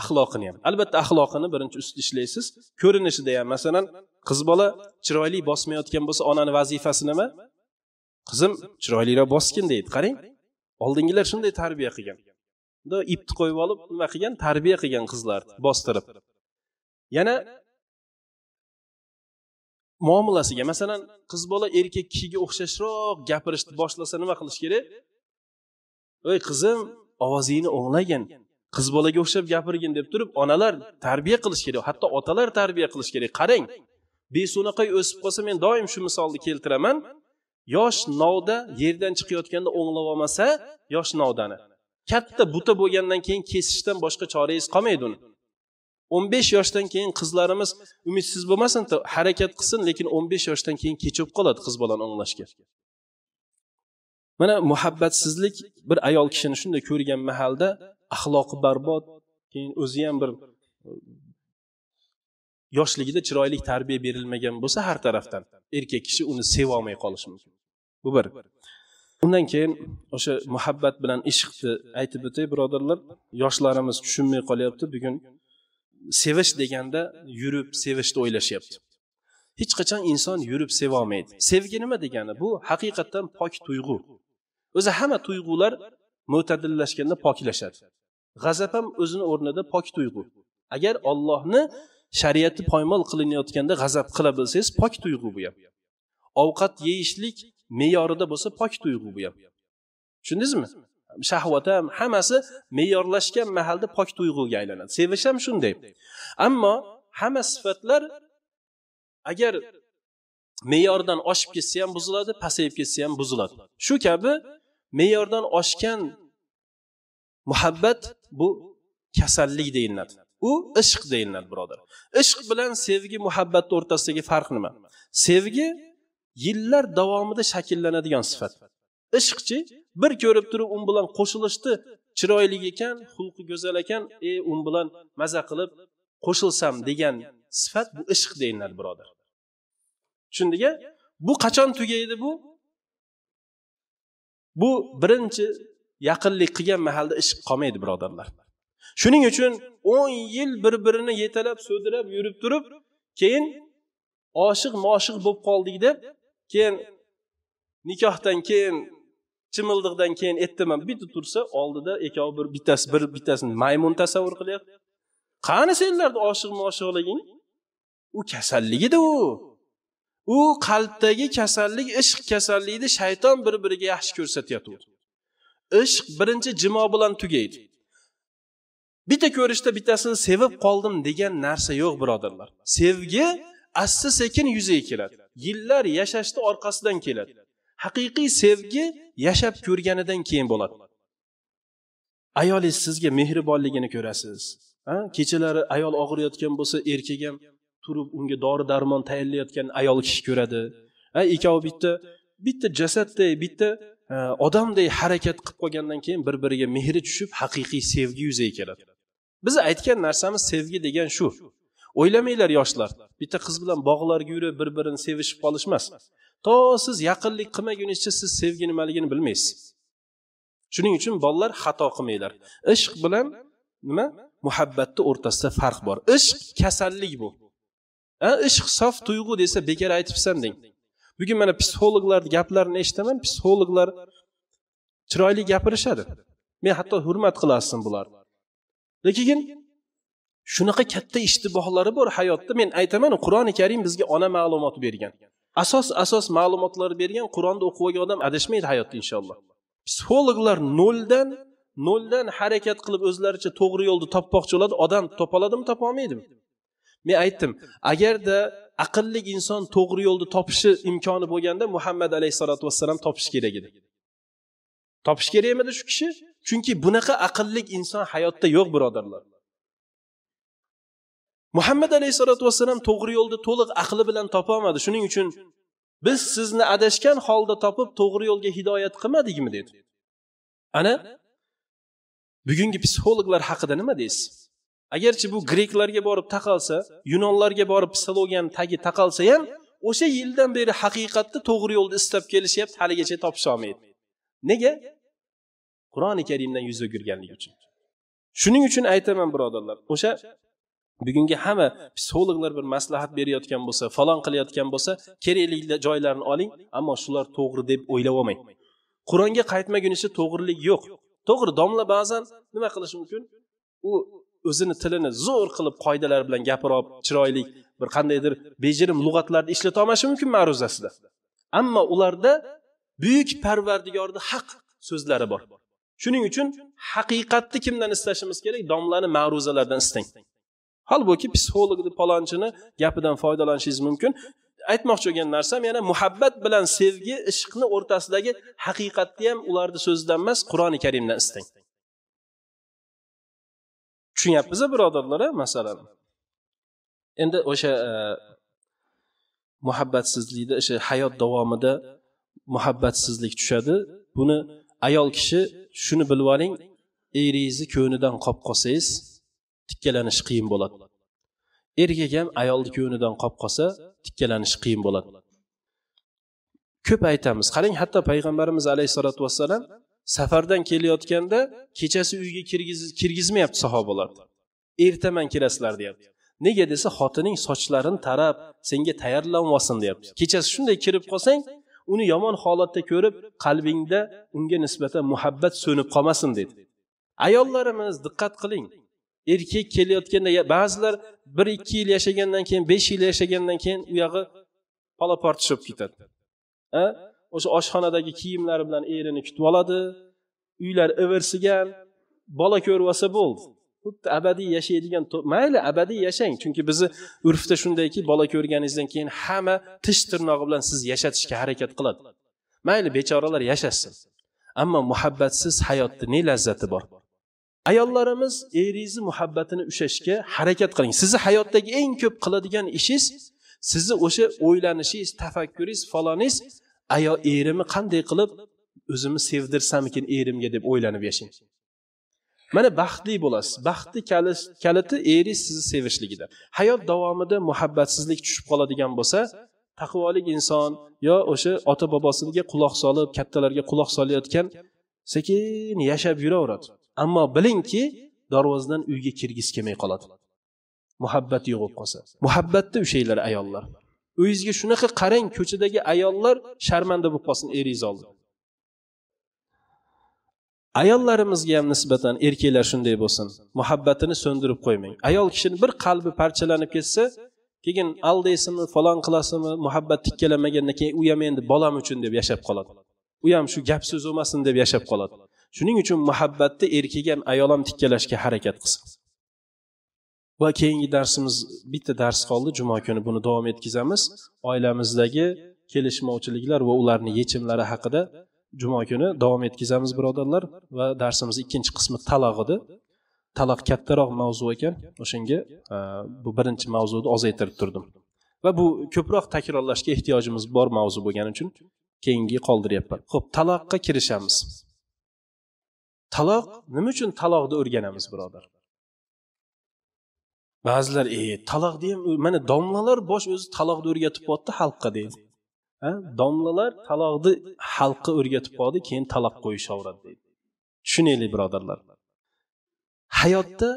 axloqini ham albatta axloqini birinchi ustida ishlaysiz ko'rinishida ham masalan qiz bola chiroyli bosmayotgan bo'lsa onani vazifasi nima qizim chiroyliroq bosgin deydi qarang oldingilar shunday tarbiya qilgan ipni qo'yib olib nima qilgan tarbiya qilgan qizlarni bostirib yana muomalasiga masalan qiz bola erkak kishiga o'xshashroq gapirishni boshlasa nima qilish kerak ey qizim ovozingni o'nglagin qiz bolaga o'xshab gapirgin deb turib onalar tarbiya qilish kerak hatto otalar tarbiya qilish kerak qarang beso'naqay o'sib qolsa men doim shu misolni keltiraman yosh novda yerdan chiqayotganda o'nglab olmasa yosh novdani katta buta bo'lgandan keyin kesishdan boshqa chorangiz qolmaydi uni o'n besh yoshdan keyin qizlarimiz umidsiz bo'lmasin harakat qilsin lekin o'n besh yoshdan keyin kech bo'lib qoladi qiz bolani o'nglashga mana muhabbatsizlik bir ayol kishini shunday ko'rgan mahalda axloqi barbod keyin o'zi ham bir yoshligida chiroyli tarbiya berilmagan bo'lsa har tarafdan erkak kishi uni sevolmay qolishi mumkin bu bir undan keyin o'sha muhabbat bilan ishqni aytib o'tay birodarlar yoshlarimiz tushunmay qolyapti bugun sevish deganda yurib sevishni o'ylashyapti hech qachon inson yurib sevolmaydi sevgi nima degani bu haqiqatdan pok tuyg'u o'zi hamma tuyg'ular mo'tadillashganda poklashadi g'azab ham o'zini o'rnida pok tuyg'u agar ollohni shariatni poymol qilinayotganda g'azab qila bilsangiz pok tuyg'u bu ham ovqat yeyishlik me'yorida bo'lsa pok tuyg'u bu ham tushundingizmi shahvat ham hammasi me'yorlashgan mahalda pok tuyg'uga aylanadi sevish ham shunday ammo hamma sifatlar agar me'yordan oshib ketsa ham buziladi pasayib ketsa ham buziladi shu kabi me'yordan oshgan muhabbat bu kasallik deyiladi u ishq deyiladi birodar ishq bilan sevgi muhabbatni o'rtasidagi farq nima sevgi yillar davomida shakllanadigan sifat ishqchi bir ko'rib turib u bilan qo'shilishni chiroyli ekan xulqi go'zal ekan e u bilan maza qilib qo'shilsam degan sifat bu ishq deyiladi birodar tushundika bu qachon tugaydi bu bu birinchi yaqinlik qilgan mahalda ishq qolmaydi birodarlar shuning uchun o'n yil bir birini yetalab so'dirab yurib turib keyin oshiq moshiq bo'lib qoldik deb keyin nikohdan keyin chimildiqdan keyin aytdiman bitta tursa oldida ikkovi bir bittasi bir bittasini maymun tasavvur qilyapti qani senlarni oshiq moshiqliging u kasalligida u u qalbdagi kasallik ishq kasallikni shayton bir biriga yaxshi ko'rsatyapti ishq birinchi jimo bilan tugaydi bitta ko'rishda bittasini sevib qoldim degan narsa yo'q birodarlar sevgi asta sekin yuzaga keladi yillar yashashni orqasidan keladi haqiqiy sevgi yashab ko'rganidan keyin bo'ladi ayolingiz sizga mehribonligini ko'rasiz kechalari ayol og'riyotgan bo'lsa erkak ham turib unga dori darmon tayyorlayotgan ayol kishi ko'radi ikkovi bitta bitta jasadday bitta odamday harakat qilib qolgandan keyin bir biriga mehri tushib haqiqiy sevgi yuzaga keladi biz aytgan narsamiz sevgi degan shu o'ylamanglar yoshlar bitta qiz bilan bog'larga yurib bir birini sevishib qolish emas to siz yaqinlik qilmagunizcha siz sevgi nimaligini bilmaysiz shuning uchun bolalar xato qilmanglar ishq bilan nima muhabbatni o'rtasida farq bor ishq kasallik bu a ishq sof tuyg'u desa bekor aytibsan deng bugun mana psixologlarni gaplarini eshitaman psixologlar chiroyli gapirishadi men hatto hurmat qilasizdim bularni lekin shunaqa katta ishtibohlari bor hayotda men aytaman qur'oni karim bizga ona ma'lumot bergan asos asos ma'lumotlar bergan qur'onni o'qib olgan odam adashmaydi hayotda inshaalloh psixologlar noldan noldan harakat qilib o'zlaricha to'g'ri yo'lni topmoqchi bo'ladi odam topoladimi topolmaydimi men aytdim agarda aqlli inson to'g'ri yo'lni topishi imkoni bo'lganda muhammad alayhissalotu vassalam topishi kerak edi topish kerakmidi shu kishi chunki bunaqa aqlli inson hayotda yo'q birodarlar muhammad alayhissalotu vassalam to'g'ri yo'lni to'liq aqli bilan topolmadi shuning uchun biz sizni adashgan holda topib to'g'ri yo'lga hidoyat qilmadikmi dedi ana bugungi psixologlar haqida nima deysiz agarchi bu greklarga borib taqalsa yunonlarga borib psixologiyani tagi taqalsa ham o'sha yildan beri haqiqatni to'g'ri yo'lda istab kelishyapti haligacha topisholmaydi nega qur'oni karimdan yuz o'girganligi uchun shuning uchun aytaman birodarlar o'sha bugungi hamma psixologlar bir maslahat berayotgan bo'lsa falon qilayotgan bo'lsa kerakli joylarini oling ammo shular to'g'ri deb o'ylab olmang qur'onga qaytmagunicha to'g'rilik yo'q to'g'ri domla ba'zan nima qilishi mumkin u o'zini tilini zo'r qilib qoidalar bilan gapirib olib chiroyli bir qandaydir bejirim lug'atlarni ishlata olmashi mumkin ma'ruzasida ammo ularda buyuk parvardigorni haq so'zlari bor shuning uchun haqiqatni kimdan istashimiz kerak domlani ma'ruzalardan istang holbuki psixologni palonchini gapidan foydalanishingiz mumkin aytmoqchi bo'lgan narsam yana muhabbat bilan sevgi ishqni o'rtasidagi haqiqatni ham ularni so'zidan emas qur'oni karimdan istang tushunyapmiz birodarlar masalan endi o'sha e, muhabbatsizlikda o'sha hayot davomida muhabbatsizlik tushadi buni ayol kishi shuni bilib oling eringizni ko'nidan qolib qolsangiz tikkalanish qiyin bo'ladi erkak ham ayolni ko'nidan qolib qolsa tikkalanish qiyin bo'ladi ko'p aytamiz qarang hatto payg'ambarimiz alayhissalotu vassalam safardan kelayotganda kechasi uyga kirgizmayapti sahobalarni ertaman kelasizlar deyapti nega desa xotining sochlarini tarab senga tayyorlanib olsin deyapti kechasi shunday kirib qolsang uni yomon holatda ko'rib qalbingda unga nisbatan muhabbat so'nib qolmasin dedi ayollarimiz diqqat qiling erkak kelayotganda ba'zilar bir ikki yil yashagandan keyin besh yil yashagandan keyin u yog'i palaport ketadi o'sha oshxonadagi kiyimlari bilan erini kutib oladi uylar ivirsigan bola ko'rib olsa bo'ldi xuddi abadiy yashaydigan mayli abadiy yashang chunki bizni urfda shundayki bola ko'rganingizdan keyin hamma tish tirnog'i bilan sizni yashatishga harakat qiladi mayli bechoralar yashashsin ammo muhabbatsiz hayotni ne lazzati bor ayollarimiz eringizni muhabbatini ushlashga harakat qiling sizni hayotdagi eng ko'p qiladigan ishingiz sizni o'sha o'ylanishingiz tafakkuringiz faloningiz ayo erimi qanday qilib o'zimni sevdirsamikin erimga deb o'ylanib yashang mana baxtli bo'lasiz baxtli kaliti eriz sizni sevishligida hayot davomida muhabbatsizlik tushib qoladigan bo'lsa taqvolik inson yo o'sha ota bobosiga quloq solib kattalarga quloq solayotgan sekin yashab yuraveradi ammo bilingki darvozadan uyga kirgisi kelmay qoladi muhabbat bo'lib qolsa muhabbatda ushlaydilar ayollar o'zingizga shunaqa qarang ko'chadagi ayollar sharmanda bo'lib qolsin eringiz oldida ayollarimizga ham nisbatan erkaklar shunday bo'lsin muhabbatini so'ndirib qo'ymang ayol kishini bir qalbi parchalanib ketsa keyin aldaysizmi falon qilasizmi muhabbat tikkalamagandan keyin u ham endi bolam uchun deb yashab qoladi u ham shu gap so'z bo'lmasin deb yashab qoladi shuning uchun muhabbatni erkak ham ayol ham tikkalashga harakat qilsin va keyingi darsimiz bitta dars qoldi juma kuni buni davom etkazamiz oilamizdagi kelishmovchiliklar va ularni yechimlari haqida juma kuni davom etkazamiz birodarlar va darsimiz ikkinchi qismi taloq edi taloq kattaroq mavzu ekan o'shanga e, bu birinchi mavzuni ozaytirib turdim va bu ko'proq takrorlashga ehtiyojimiz bor mavzu bo'lgani uchun keyingi qoldiryapman ho'p taloqqa kirishamiz taloq nima uchun taloqni o'rganamiz birodar ba'zilar e taloqni ham mana domlalar bosh o'zi taloqni o'rgatib qo'yapti xalqqa deydi domlalar taloqni xalqqa o'rgatib qoldi keyin taloq qo'yishaveradi deydi tushunaylik birodarlar hayotda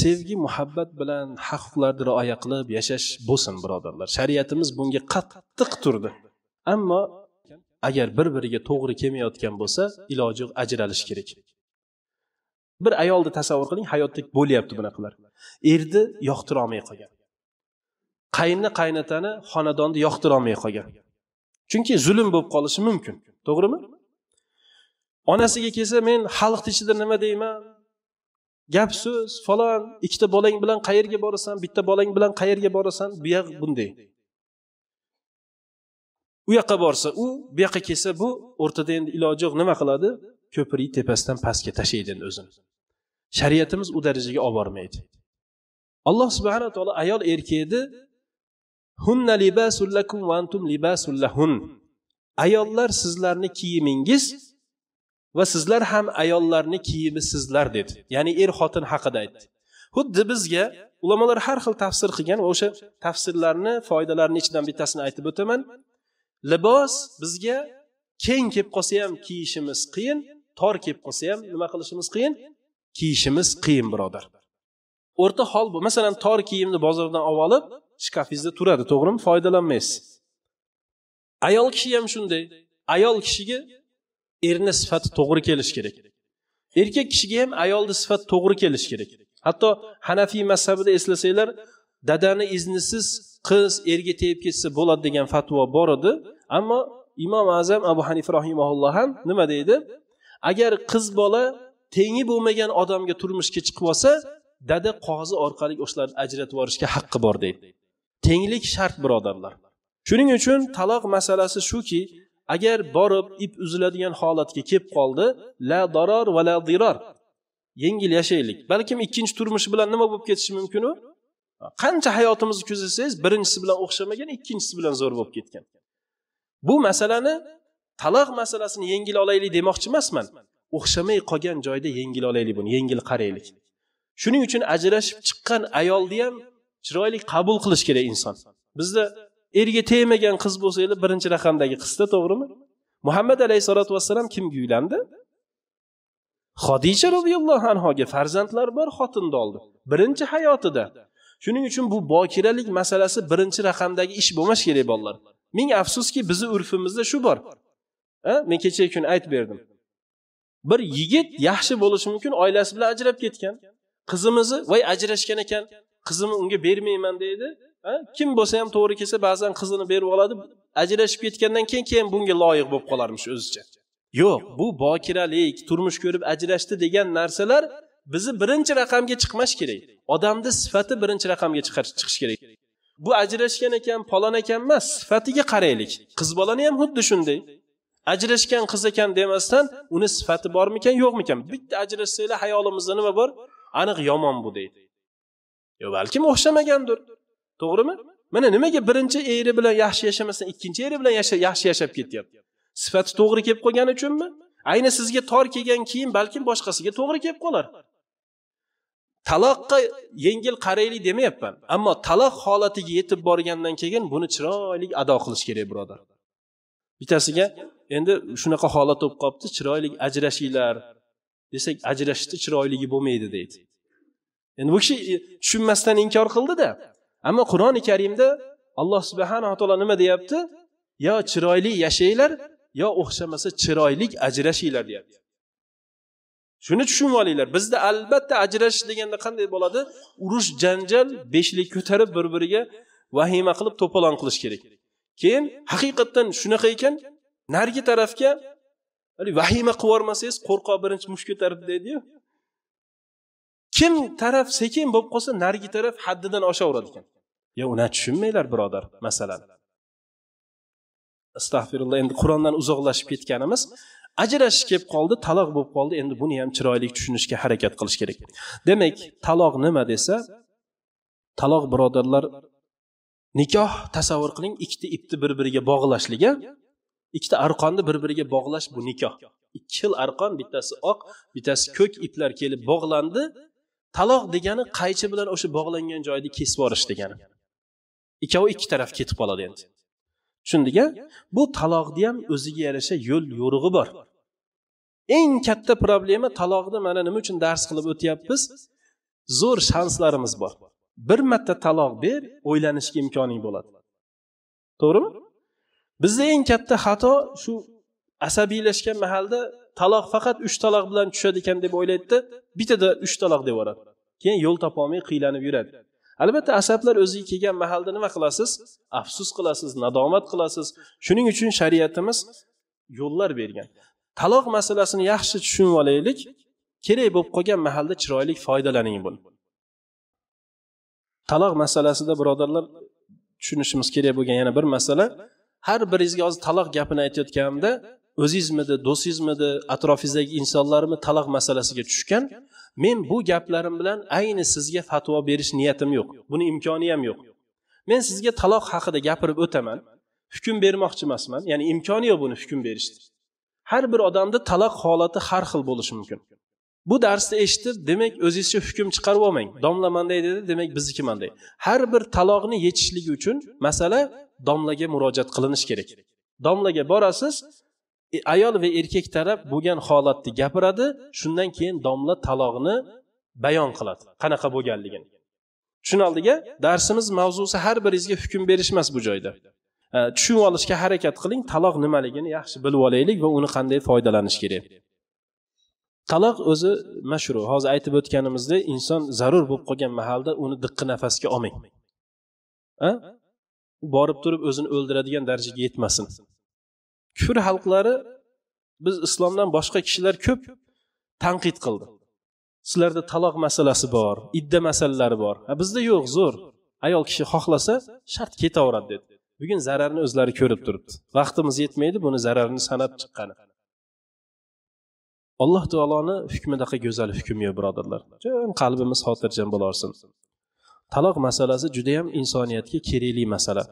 sevgi muhabbat bilan haq huquqlarni rioya qilib yashash bo'lsin birodarlar shariatimiz bunga qattiq turdi ammo agar bir biriga to'g'ri kelmayotgan bo'lsa iloji yo'q ajralish kerak bir ayolni tasavvur qiling hayotda bo'lyapti bunaqalar erni yoqtirolmay qolgan qaynni qaynotani xonadonda yoqtirolmay qolgan chunki zulm bo'lib qolishi mumkin to'g'rimi onasiga kelsa men xalqni ichida nima deyman gap so'z falon ikkita bolang bilan qayerga borasan bitta bolang bilan qayerga borasan bu yoq bunday u yoqqa borsa u bu yoqqa kelsa bu o'rtada endi iloji yo'q nima qiladi ko'prik tepasidan pastga tashlaydi endi o'zini shariatimiz u darajaga olib bormaydi alloh subhana taolo ayol erkakni hunna libasul lakum va antum libasul lahun ayollar sizlarni kiyimingiz va sizlar ham ayollarni kiyimi sizlar dedi ya'ni er xotin haqida aytdi xuddi bizga ulamolar har xil tafsir qilgan va o'sha tafsirlarni foydalarini ichidan bittasini aytib o'taman libos bizga keng kelib qolsa ham kiyishimiz qiyin tor kelib qolsa ham nima qilishimiz qiyin kiyishimiz qiyin birodar o'rta hol bu masalan tor kiyimni bozordan olib olib shkafingizda turadi to'g'rimi foydalanmaysiz ayol kishi ham shunday ayol kishiga erni sifati to'g'ri kelishi kerak erkak kishiga ham ayolni sifati to'g'ri kelishi kerak hatto hanafiy mazhabida eslasanglar dadani iznisiz qiz erga tegib ketsa bo'ladi degan fatvo bor edi ammo imom azam abu hanifa rahimaulloh ham nima deydi agar qiz bola tengi bo'lmagan odamga turmushga chiqib olsa dada qozi orqali o'shalarni ajratib yuborishga haqqi bor deydi tenglik shart birodarlar shuning uchun taloq masalasi shuki agar borib ip uziladigan holatga kelib qoldi la daror va la diror yengil yashaylik balkim ikkinchi turmushi bilan nima bo'lib ketishi mumkinu qancha hayotimizni kuzatsangiz birinchisi bilan o'xshamagan ikkinchisi bilan zo'r bo'lib ketgan bu masalani taloq masalasini yengil olaylik demoqchi emasman o'xshamay qolgan joyda yengil olaylik buni yengil qaraylik shuning uchun ajrashib chiqqan ayolni ham chiroyli qabul qilish kerak inson bizda erga tegmagan qiz bo'lsanglar birinchi raqamdagi qizda to'g'rimi muhammad alayhissalotu vassalam kimga uylandi xodisha roziyallohu anhoga farzandlar bor xotinni oldi birinchi hayotida shuning uchun bu bokiralik masalasi birinchi raqamdagi ish bo'lmashi kerak bolalar ming afsuski bizni urfimizda shu bor men kecha kuni aytib berdim bir yigit yaxshi bo'lishi mumkin oilasi bilan ajrab ketgan qizimizni voy ajrashgan ekan qizimni unga bermayman deydi kim bo'lsa ham to'g'ri kelsa ba'zan qizini berib oladi ajrashib ketgandan keyin keyin bunga loyiq bo'lib qolarmish o'zicha yo'q bu bokiralik turmush ko'rib ajrashdi degan narsalar bizni birinchi raqamga chiqmash kerak odamni sifati birinchi raqamga chiqish kerak bu ajrashgan ekan palon ekan emas sifatiga qaraylik qiz bolani ham xuddi shunday ajrashgan qiz ekan demasdan uni sifati bormikan yo'qmikan bitta ajrashsanglar hayolimizda nima bor aniq yomon bu deydi yo balkim o'xshamagandir to'g'rimi mana nimaga birinchi eri bilan yaxshi yashamasa ikkinchi eri bilan yaxshi yashab ketyapti sifati to'g'ri kelib qolgani uchunmi ayni sizga tor kelgan kiyim balkim boshqasiga to'g'ri kelib qolar taloqqa yengil qaraylik demayapman ammo taloq holatiga yetib borgandan keyin buni chiroyli ado qilish kerak birodar bittasiga endi shunaqa holat bo'lib qolibdi chiroyli ajrashinglar desak ajrashishni chiroyligi bo'lmaydi deydi endi bu kishi tushunmasdan inkor qildida ammo qur'oni karimda alloh subhanava taolo nima deyapti yo chiroyli yashanglar yo o'xshamasa chiroylik ajrashinglar deyapti shuni tushunib olinglar bizda albatta ajrashish deganda qanday bo'ladi urush janjal beshlik ko'tarib bir biriga vahima qilib to'polon qilish kerak keyin haqiqatdan shunaqa ekan narigi tarafga vahima qilib yubormasangiz qo'rqoq birinchi musht ko'tarib deydiyu kim taraf sekin bo'lib qolsa narigi taraf haddidan oshaveradi ekan yo una tushunmanglar birodar masalan astag'firulloh endi qur'ondan uzoqlashib ketganimiz ajrashib kelib qoldi taloq bo'lib qoldi endi buni ham chiroyli tushunishga harakat qilish kerak demak taloq nima desa taloq birodarlar nikoh tasavvur qiling ikkita ipni bir biriga bog'lashligi ikkita arqonni bir biriga bog'lash bu nikoh ikki xil arqon bittasi oq bittasi ko'k iplar kelib bog'landi taloq degani qaychi bilan o'sha bog'langan joyni kesib yuborish degani ikkovi ikki taraf ketib qoladi endi tushundik a bu taloqni ham o'ziga yarasha yo'l yo'rig'i bor eng katta problema taloqni mana nima uchun dars qilib o'tyapmiz zo'r shanslarimiz bor bir marta taloq ber o'ylanishga imkoning bo'ladi to'g'rimi bizda eng katta xato shu asabiylashgan mahalda taloq faqat uch taloq bilan tushadi ekan deb o'ylaydida bittada uch taloq deb yuboradi keyin yo'l topolmay qiylanib yuradi albatta asablar o'ziga kelgan mahalda nima qilasiz afsus qilasiz nadomat qilasiz shuning uchun shariatimiz yo'llar bergan taloq masalasini yaxshi tushunib olaylik kerak bo'lib qolgan mahalda chiroyli foydalaning buni taloq masalasida birodarlar tushunishimiz kerak bo'lgan yana bir masala har biringizga hozir taloq gapini aytayotganimda o'zingizmidi do'stingizmidi atrofingizdagi insonlarmi taloq masalasiga tushgan men bu gaplarim bilan ayni sizga fatvo berish niyatim yo'q buni imkoni ham yo'q men sizga taloq haqida gapirib o'taman hukm bermoqchi emasman ya'ni imkoni yo'q buni hukm berishni har bir odamni taloq holati har xil bo'lishi mumkin bu darsni eshitib demak o'zizcha hukm chiqarib olmang domla manday dedi demak bizniki manday har bir taloqni yechishligi uchun masala domlaga murojaat qilinishi kerak domlaga borasiz e, ayol va erkak taraf bo'lgan holatni gapiradi shundan keyin domla taloqni bayon qiladi qanaqa bo'lganligini tushunarliga darsimiz mavzusi har biringizga hukm berish emas bu joyda e, tushunib olishga harakat qiling taloq nimaligini yaxshi bilib olaylik va uni qanday foydalanish kerak taloq o'zi mashru hozir aytib o'tganimizdek inson zarur bo'lib qolgan mahalda uni diqqi nafasga olmang borib turib o'zini o'ldiradigan darajaga yetmasin kufr xalqlari biz islomdan boshqa kishilar ko'p tanqid qildi sizlarda taloq masalasi bor idda masalalari bor ha bizda yo'q zo'r ayol kishi xohlasa shart ketaveradi dedi bugun zararni o'zlari ko'rib turibdi vaqtimiz yetmaydi buni zararini sanab chiqqani alloh taoloni hukmidaqa go'zal hukm yo birodarlar qalbimiz xotirjam bo'larsin taloq masalasi judayam insoniyatga kerakli masala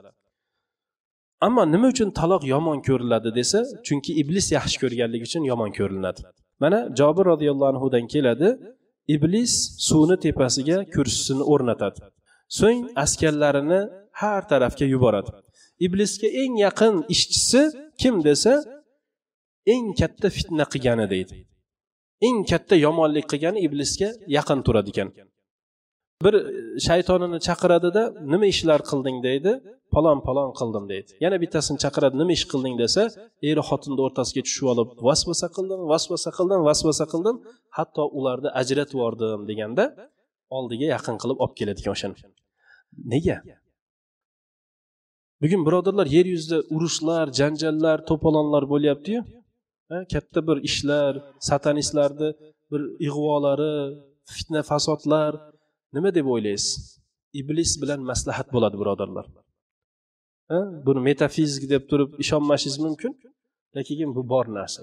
ammo nima uchun taloq yomon ko'riladi desa chunki iblis yaxshi ko'rganligi uchun yomon ko'rinadi mana jobir roziyallohu anhudan keladi iblis suvni tepasiga kursisini o'rnatadi so'ng askarlarini har tarafga yuboradi iblisga eng yaqin ishchisi kim desa eng katta fitna qilgani deydi eng katta yomonlik qilgani iblisga yaqin turadi ekan bir e, shaytonini chaqiradida nima ishlar qilding deydi palon palon qildim deydi yana bittasini chaqiradi nima ish qilding desa er xotinni o'rtasiga tushib olib vasvasa qildim vasvasa qildim vasvasa qildim hatto ularni ajratib yubordim deganda oldiga yaqin qilib olib keladigan o'shani nega bugun birodarlar yer yuzida urushlar janjallar to'polonlar bo'lyaptiyu katta bir ishlar satanistlarni bir ig'volari fitna fasodlar nima deb o'ylaysiz iblis bilan maslahat bo'ladi birodarlar buni metafizik deb turib ishonmashingiz mumkin lekin bu bor narsa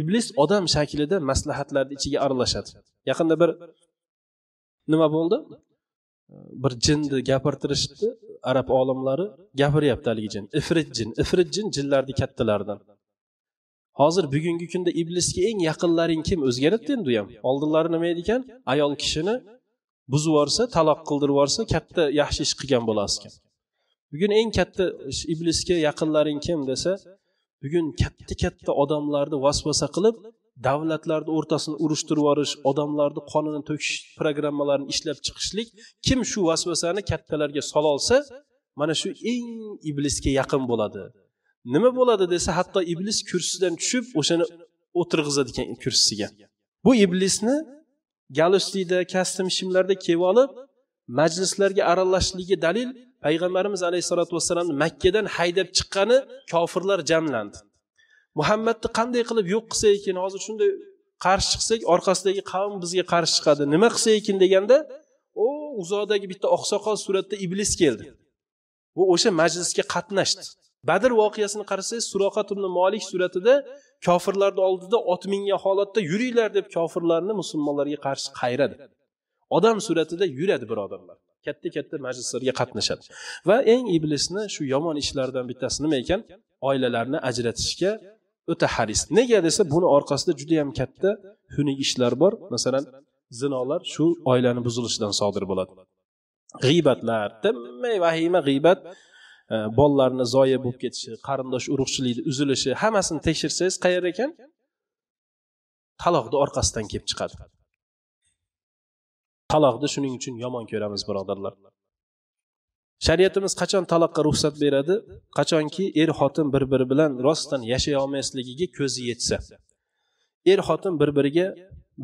iblis odam shaklida maslahatlarni ichiga aralashadi yaqinda bir nima bo'ldi bir jinni gapirtirishdi arab olimlari gapiryapti haligi jin ifrit jin ifrit jin jinlarni kattalaridan hozir bugungi kunda iblisga eng yaqinlaring kim o'zgaribdi endi u ham oldinlari nima edi ekan ayol kishini buzib yuborsa taloq qildirib yuborsa katta yaxshi ish qilgan bo'lasiz ekan bugun eng katta iblisga yaqinlaring kim desa bugun katta katta odamlarni vasvasa qilib davlatlarni o'rtasini urushtirib yuborish odamlarni qonini to'kish programmalarini ishlab chiqishlik kim shu vasvasani kattalarga sololsa mana shu eng iblisga yaqin bo'ladi nima bo'ladi desa hatto iblis kursidan tushib o'shani o'tirg'izadi ekan kursisiga bu iblisni galustida kastim shimlarda kelib olib majlislarga aralashishligi dalil payg'ambarimiz alayhissalotu vassalomni makkadan haydab chiqqani kofirlar jamlandi muhammadni qanday qilib yo'q qilsa ekan hozir shunday qarshi chiqsak orqasidagi qavm bizga qarshi chiqadi nima qilsa ekan deganda u uzoqdagi bitta oqsoqol suratda iblis keldi bu o'sha majlisga qatnashdi badr voqeasini qarasangiz suroqat ibn molik suratida kofirlarni oldida ot mingan holatda yuringlar deb kofirlarni musulmonlarga qarshi qayradi odam suratida yuradi birodarlar katta katta majlislarga qatnashadi va eng iblisni shu yomon ishlardan bittasi nima ekan oilalarni ajratishga o'ta haris nega desa buni orqasida juda yam katta xunuk ishlar bor masalan zinolar shu oilani buzilishidan sodir bo'ladi g'iybatlar tinmay vahima g'iybat Э, bolalarni zoya bo'lib ketishi qarindosh urug'chilikni uzilishi hammasini tekshirsangiz qayerda ekan taloqni orqasidan kelib chiqadi taloqni shuning uchun yomon ko'ramiz birodarlar shariatimiz qachon taloqqa ruxsat beradi qachonki er xotin bir biri bilan rostdan yashay olmasligiga ko'zi yetsa er xotin bir biriga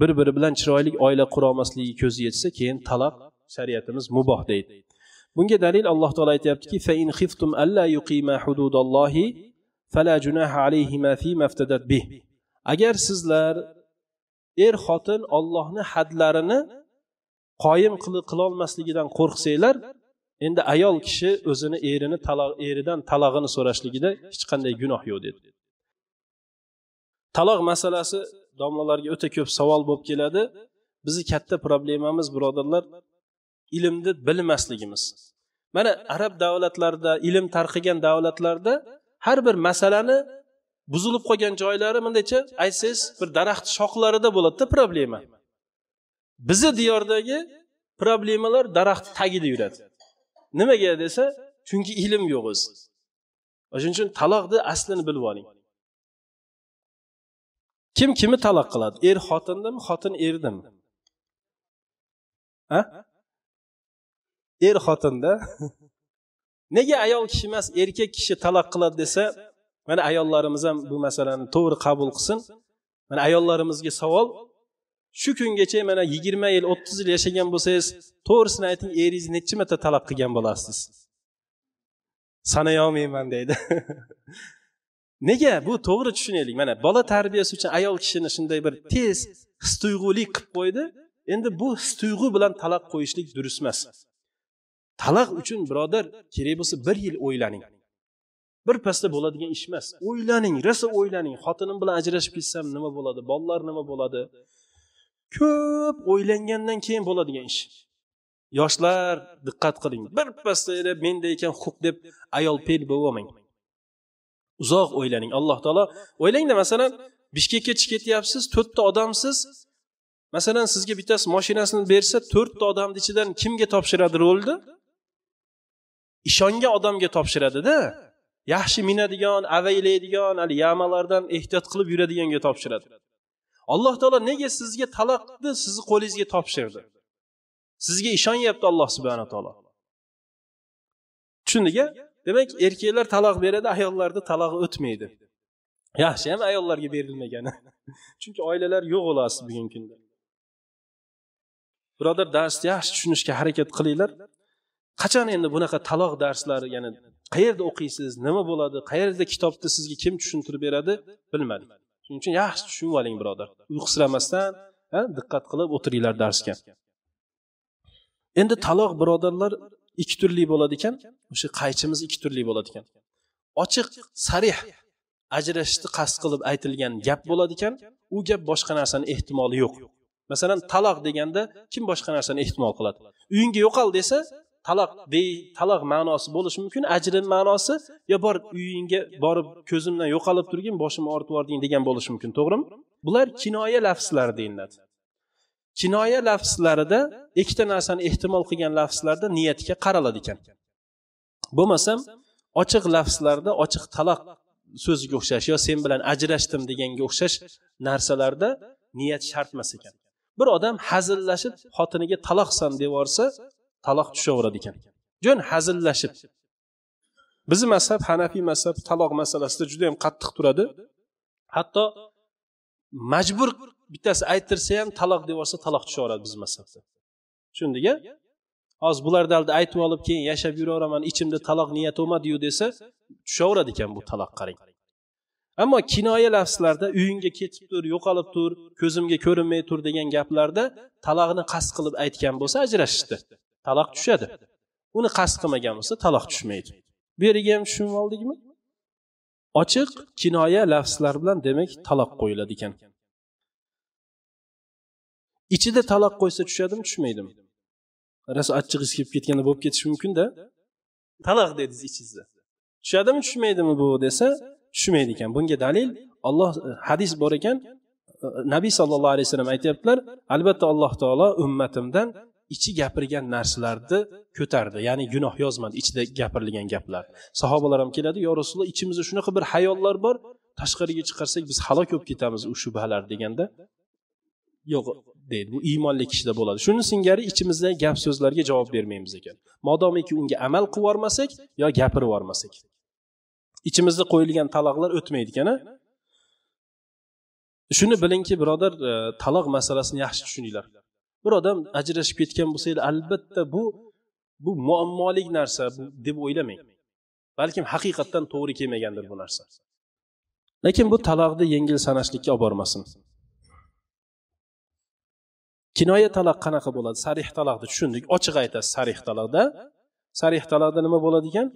bir biri bilan chiroyli oila qurolmasligi ko'zi yetsa keyin taloq shariatimiz muboh deydi bunga dalil alloh taolo aytyaptiki alla yuqima hududallohi alayhima bih agar sizlar er xotin ollohni hadlarini qoyim qilolmasligidan qo'rqsanglar endi ayol kishi o'zini erini taloq eridan talog'ini so'rashligida hech qanday gunoh yo'q dedi taloq masalasi domlalarga o'ta ko'p savol bo'lib keladi bizni katta problemamiz birodarlar ilmni bilmasligimiz mana arab davlatlarida ilm tarqigan davlatlarda har bir masalani buzilib qolgan joylari bundaycha aytsangiz bir daraxt shoxlarida bo'ladida problema bizni diyordagi problemalar daraxt tagida yuradi nimaga desa chunki ilm yo'q o'zi o'shaning uchun taloqni aslini bilib oling kim kimni taloq qiladi er xotindimi xotin erdimi er xotinda (laughs) nega ayol kishi emas erkak kishi taloq qiladi desa mana ayollarimiz ham bu masalani to'g'ri qabul qilsin mana ayollarimizga savol shu kungacha mana yigirma yil o'ttiz yil yashagan bo'lsangiz to'g'risini ayting eringizni nechi marta talab qilgan bo'lasiz sanay olmayman deydi (laughs) nega bu to'g'ri tushunaylik mana bola tarbiyasi uchun ayol kishini shunday bir tez his tuyg'uli qilib qo'ydi endi bu his tuyg'u bilan talab qo'yishlik durust emas talaq uchun birodar kerak bo'lsa bir yil o'ylaning bir pasda bo'ladigan ish emas o'ylaning rosa o'ylaning xotinim bilan ajrashib ketsam nima bo'ladi bolalar nima bo'ladi ko'p o'ylangandan keyin bo'ladigan ish yoshlar diqqat qiling bir pasda menda ekan huquq deb pel bo'lib olmang uzoq o'ylaning alloh taolo o'ylangda masalan bishkekka chiqib ketyapsiz to'rtta odamsiz masalan sizga bittasi moshinasini bersa to'rtta odamni ichidan kimga topshiradi rolni ishongan odamga topshiradida yaxshi minadigan avaylaydigan haligi yamalardan ehtiyot qilib yuradiganga topshiradi alloh taolo nega sizga taloqni sizni qo'lingizga topshirdi sizga ishonyapti alloh subhana taolo tushundika demak erkaklar taloq beradi ayollarni talog'i o'tmaydi yaxshi ham ayollarga berilmagani (laughs) chunki oilalar yo'q bo'lasiz bugungi kunda birodar darsni yaxshi tushunishga harakat qilinglar qachon endi bunaqa taloq darslari ya'ni qayerda o'qiysiz nima bo'ladi qayerda kitobni sizga kim tushuntirib beradi bilmadik shuning uchun yaxshi tushunib oling birodar uyqusiramasdan diqqat qilib o'tiringlar darsga endi taloq birodarlar ikki turli bo'ladi ekan o'sha qaychimiz ikki turli bo'ladi ekan ochiq sarih ajrashishni qasd qilib aytilgan gap bo'ladi ekan u gap boshqa narsani ehtimoli yo'q masalan taloq deganda kim boshqa narsani ehtimol qiladi uyingga yo'qol desa taloq dey taloq ma'nosi bo'lishi mumkin ajrim ma'nosi yo bor uyingga borib ko'zimdan yo'qolib turgin boshimni ortib yubording degan bo'lishi mumkin to'g'rimi bular kinoya lafzlari deyiladi kinoya lafzlarida ikkita narsani ehtimol qilgan lafzlarda niyatga qaraladi ekan bo'lmasam ochiq lafzlarda ochiq taloq so'ziga o'xshash yo sen bilan ajrashdim deganga o'xshash narsalarda niyat shart emas ekan bir odam hazillashib xotiniga taloqsan deb yuborsa taloq tushaveradi ekan jo'n hazillashib bizni mazhab hanafiy mazhab taloq masalasida juda yam qattiq turadi hatto majbur bittasi ayttirsa ham taloq deb olsa taloq tushaveradi bizni mazhabda tushundik a hozir bularni aldi aytib olib keyin yashab yuraveraman ichimda taloq niyati bo'lmadiyu desa tushaveradi ekan bu taloq qarang ammo kinoya lafzlarda uyingga ketib tur yo'qolib tur ko'zimga ko'rinmay tur degan gaplarda taloqni qasd qilib aytgan bo'lsa ajrashishdi taloq tushadi uni qasd qilmagan bo'lsa taloq tushmaydi bu yeriga ham tushunib oldikmi ochiq kinoya lafzlar bilan demak taloq qo'yiladi ekan ichida taloq qo'ysa tushadimi tushmaydimi rosa achchig'ingiz kelib ketganda bo'lib ketishi mumkinda taloq dedingiz ichingizda tushadimi tushmaydimi bu desa tushmaydi ekan bunga dalil olloh e, hadis bor ekan e, nabiy sollallohu alayhi vasallam aytyaptilar albatta alloh taolo ummatimdan ichi gapirgan narsalarni ko'tardi ya'ni gunoh yozmadi ichida gapirilgan gaplar sahobalar ham keladi yo rasululloh ichimizda shunaqa bir hayollar bor tashqariga chiqarsak biz halok bo'lib ketamiz u shubhalar deganda yo'q deydi bu iymonli kishida bo'ladi shuni singari ichimizda gap so'zlarga javob bermaymiz ekan modomiki unga amal qilib yubormasak yo gapirib yubormasak ichimizda qo'yilgan taloqlar o'tmaydi ekana shuni bilingki birodar e, taloq masalasini yaxshi tushuninglar bir odam ajrashib ketgan bo'lsanglar albatta bu bu muammolik narsa deb o'ylamang balkim haqiqatdan to'g'ri kelmagandir bu narsa lekin bu taloqni yengil sanashlikka olib bormasin kinoya taloq qanaqa bo'ladi sarih taloqni tushundik ochiq aytasiz sarih taloqda sarih taloqda nima bo'ladi ekan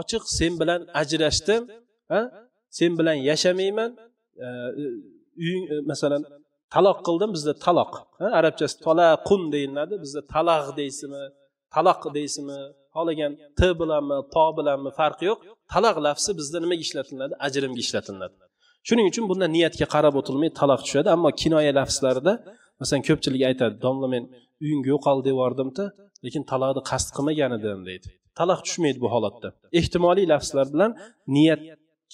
ochiq sen bilan ajrashdim sen bilan yashamayman uying e, masalan taloq qildim bizda taloq arabchasi talaqun deyiladi bizda talaq deysizmi taloq deysizmi xohlagan t bilanmi to bilanmi farqi yo'q taloq lafzi bizda nimaga ishlatiladi ajrimga ishlatiladi shuning uchun bunda niyatga qarab o'tilmay taloq tushadi ammo kinoya lafzlarida masalan ko'pchilik aytadi domla men uyingga yo'qol deb yubordimda lekin taloqni qasd qilmagan edim deydi taloq tushmaydi bu holatda ehtimoliy lafzlar bilan niyat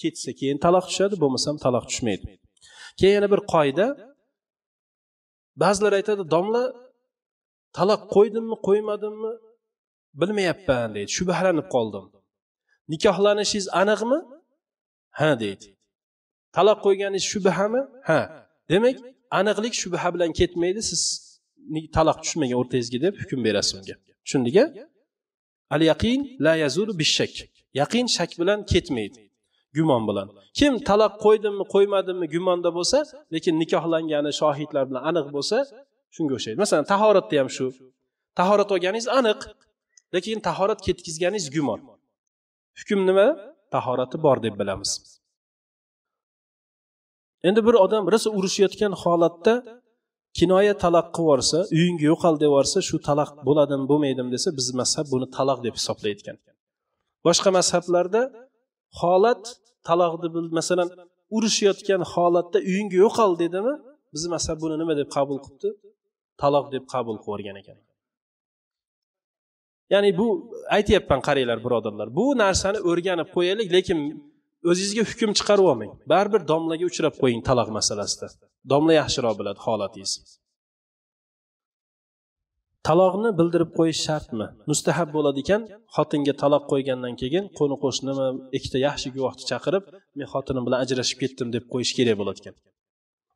ketsa keyin taloq tushadi bo'lmasam taloq tushmaydi keyin yana bir qoida ba'zilar aytadi domla taloq qo'ydimmi qo'ymadimmi bilmayapman deydi shubhalanib qoldim nikohlanishingiz aniqmi ha deydi taloq qo'yganingiz shubhami ha demak aniqlik shubha bilan ketmaydi siz taloq tushmagan o'rtangizga deb hukm berasiz unga tushundika al yaqin la yazuru bishak yaqin shak bilan ketmaydi gumon bilan kim taloq qo'ydimmi qo'ymadimmi gumonda bo'lsa lekin nikohlangani shohidlar bilan aniq bo'lsa shunga o'xshaydi masalan tahoratda ham shu tahorat olganingiz aniq lekin tahorat ketkizganingiz gumon hukm nima tahorati bor deb bilamiz endi bir odam rosa urushayotgan holatda kinoya qilib yuborsa uyingga yo'qol deb yuborsa shu taloq bo'ladimi bo'lmaydimi desa bizni mazhab buni taloq deb hisoblayotgan boshqa mazhablarda holat taloqni masalan urushayotgan holatda uyingga yo'qol dedimi bizni masab buni nima deb qabul qilibdi taloq deb qabul qilib yuborgan ekan ya'ni bu aytyapman qaranglar birodarlar bu narsani o'rganib qo'yaylik lekin o'zingizga hukm chiqarib olmang baribir domlaga uchrab qo'ying taloq masalasida domla yaxshiroq biladi holatingizni taloqni bildirib qo'yish shartmi mustahab bo'ladi ekan xotinga taloq qo'ygandan keyin qo'ni qo'shnimi ikkita yaxshi guvohni chaqirib men xotinim bilan ajrashib ketdim deb qo'yish kerak bo'ladi ekan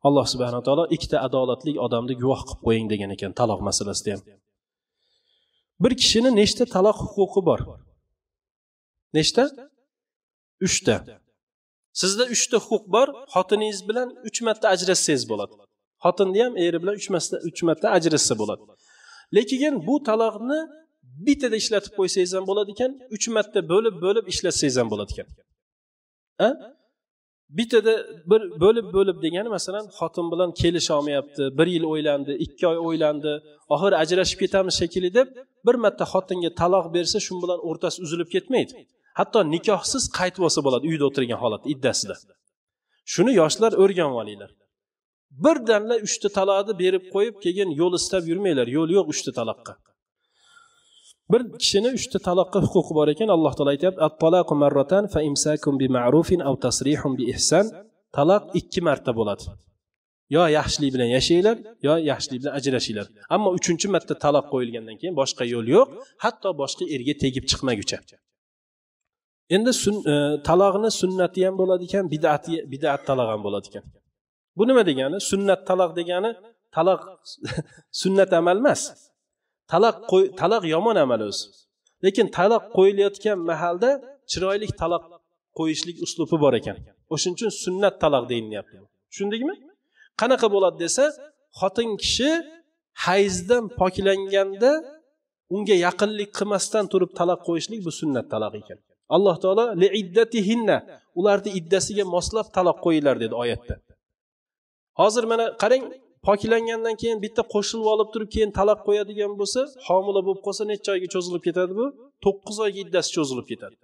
alloh subhana taolo ikkita adolatli odamni guvoh qilib qo'ying degan ekan taloq masalasida ham bir kishini nechta taloq huquqi bor nechta uchta sizda uchta huquq bor xotiningiz bilan uch marta ajrashsangiz bo'ladi xotinni ham eri bilan uch marta uch marta ajrashsa bo'ladi lekin bu taloqni bittada ishlatib qo'ysangiz ham bo'ladi ekan uch marta bo'lib bo'lib ishlatsangiz ham bo'ladi ekan a bittada bir bo'lib bo'lib degani masalan xotin bilan kelisha olmayapti bir yil o'ylandi ikki oy o'ylandi oxiri ajrashib ketamiz shekilli deb bir marta xotinga taloq bersa shu bilan o'rtasi uzilib ketmaydi hatto nikohsiz qaytib olsa bo'ladi uyda o'tirgan holatda iddasida shuni yoshlar o'rganib olinglar birdanla uchta taloqni berib qo'yib keyin yo'l istab yurmanglar yo'l yo'q uchta taloqqa bir kishini uchta taloqqa huquqi bor ekan alloh taolo aytyapti taloq ikki marta bo'ladi yo yaxshilik bilan yashanglar yo yaxshilik bilan ajrashinglar ammo uchinchi marta taloq qo'yilgandan keyin boshqa yo'l yo'q hatto boshqa erga tegib chiqmaguncha endi e, taloqni sunnati ham bo'ladi ekan bidati bidat taloq ham bo'ladi ekan bu nima degani sunnat taloq degani taloq (laughs) sunnat amal emas taloq taloq yomon amal o'zi lekin taloq qo'yilayotgan mahalda chiroyli taloq qo'yishlik uslubi bor ekan o'shaning uchun sunnat taloq deyilyapti tushundikmi qanaqa bo'ladi desa xotin kishi hayzdan poklanganda unga yaqinlik qilmasdan turib taloq qo'yishlik bu sunnat taloq ekan alloh taolo ularni iddasiga moslab taloq qo'yinglar dedi oyatda hozir mana qarang poklangandan keyin bitta qo'shilib olib turib keyin talab qo'yadigan bo'lsa homila bo'lib qolsa necha oyga cho'zilib ketadi bu to'qqiz oyga iddasi cho'zilib ketadi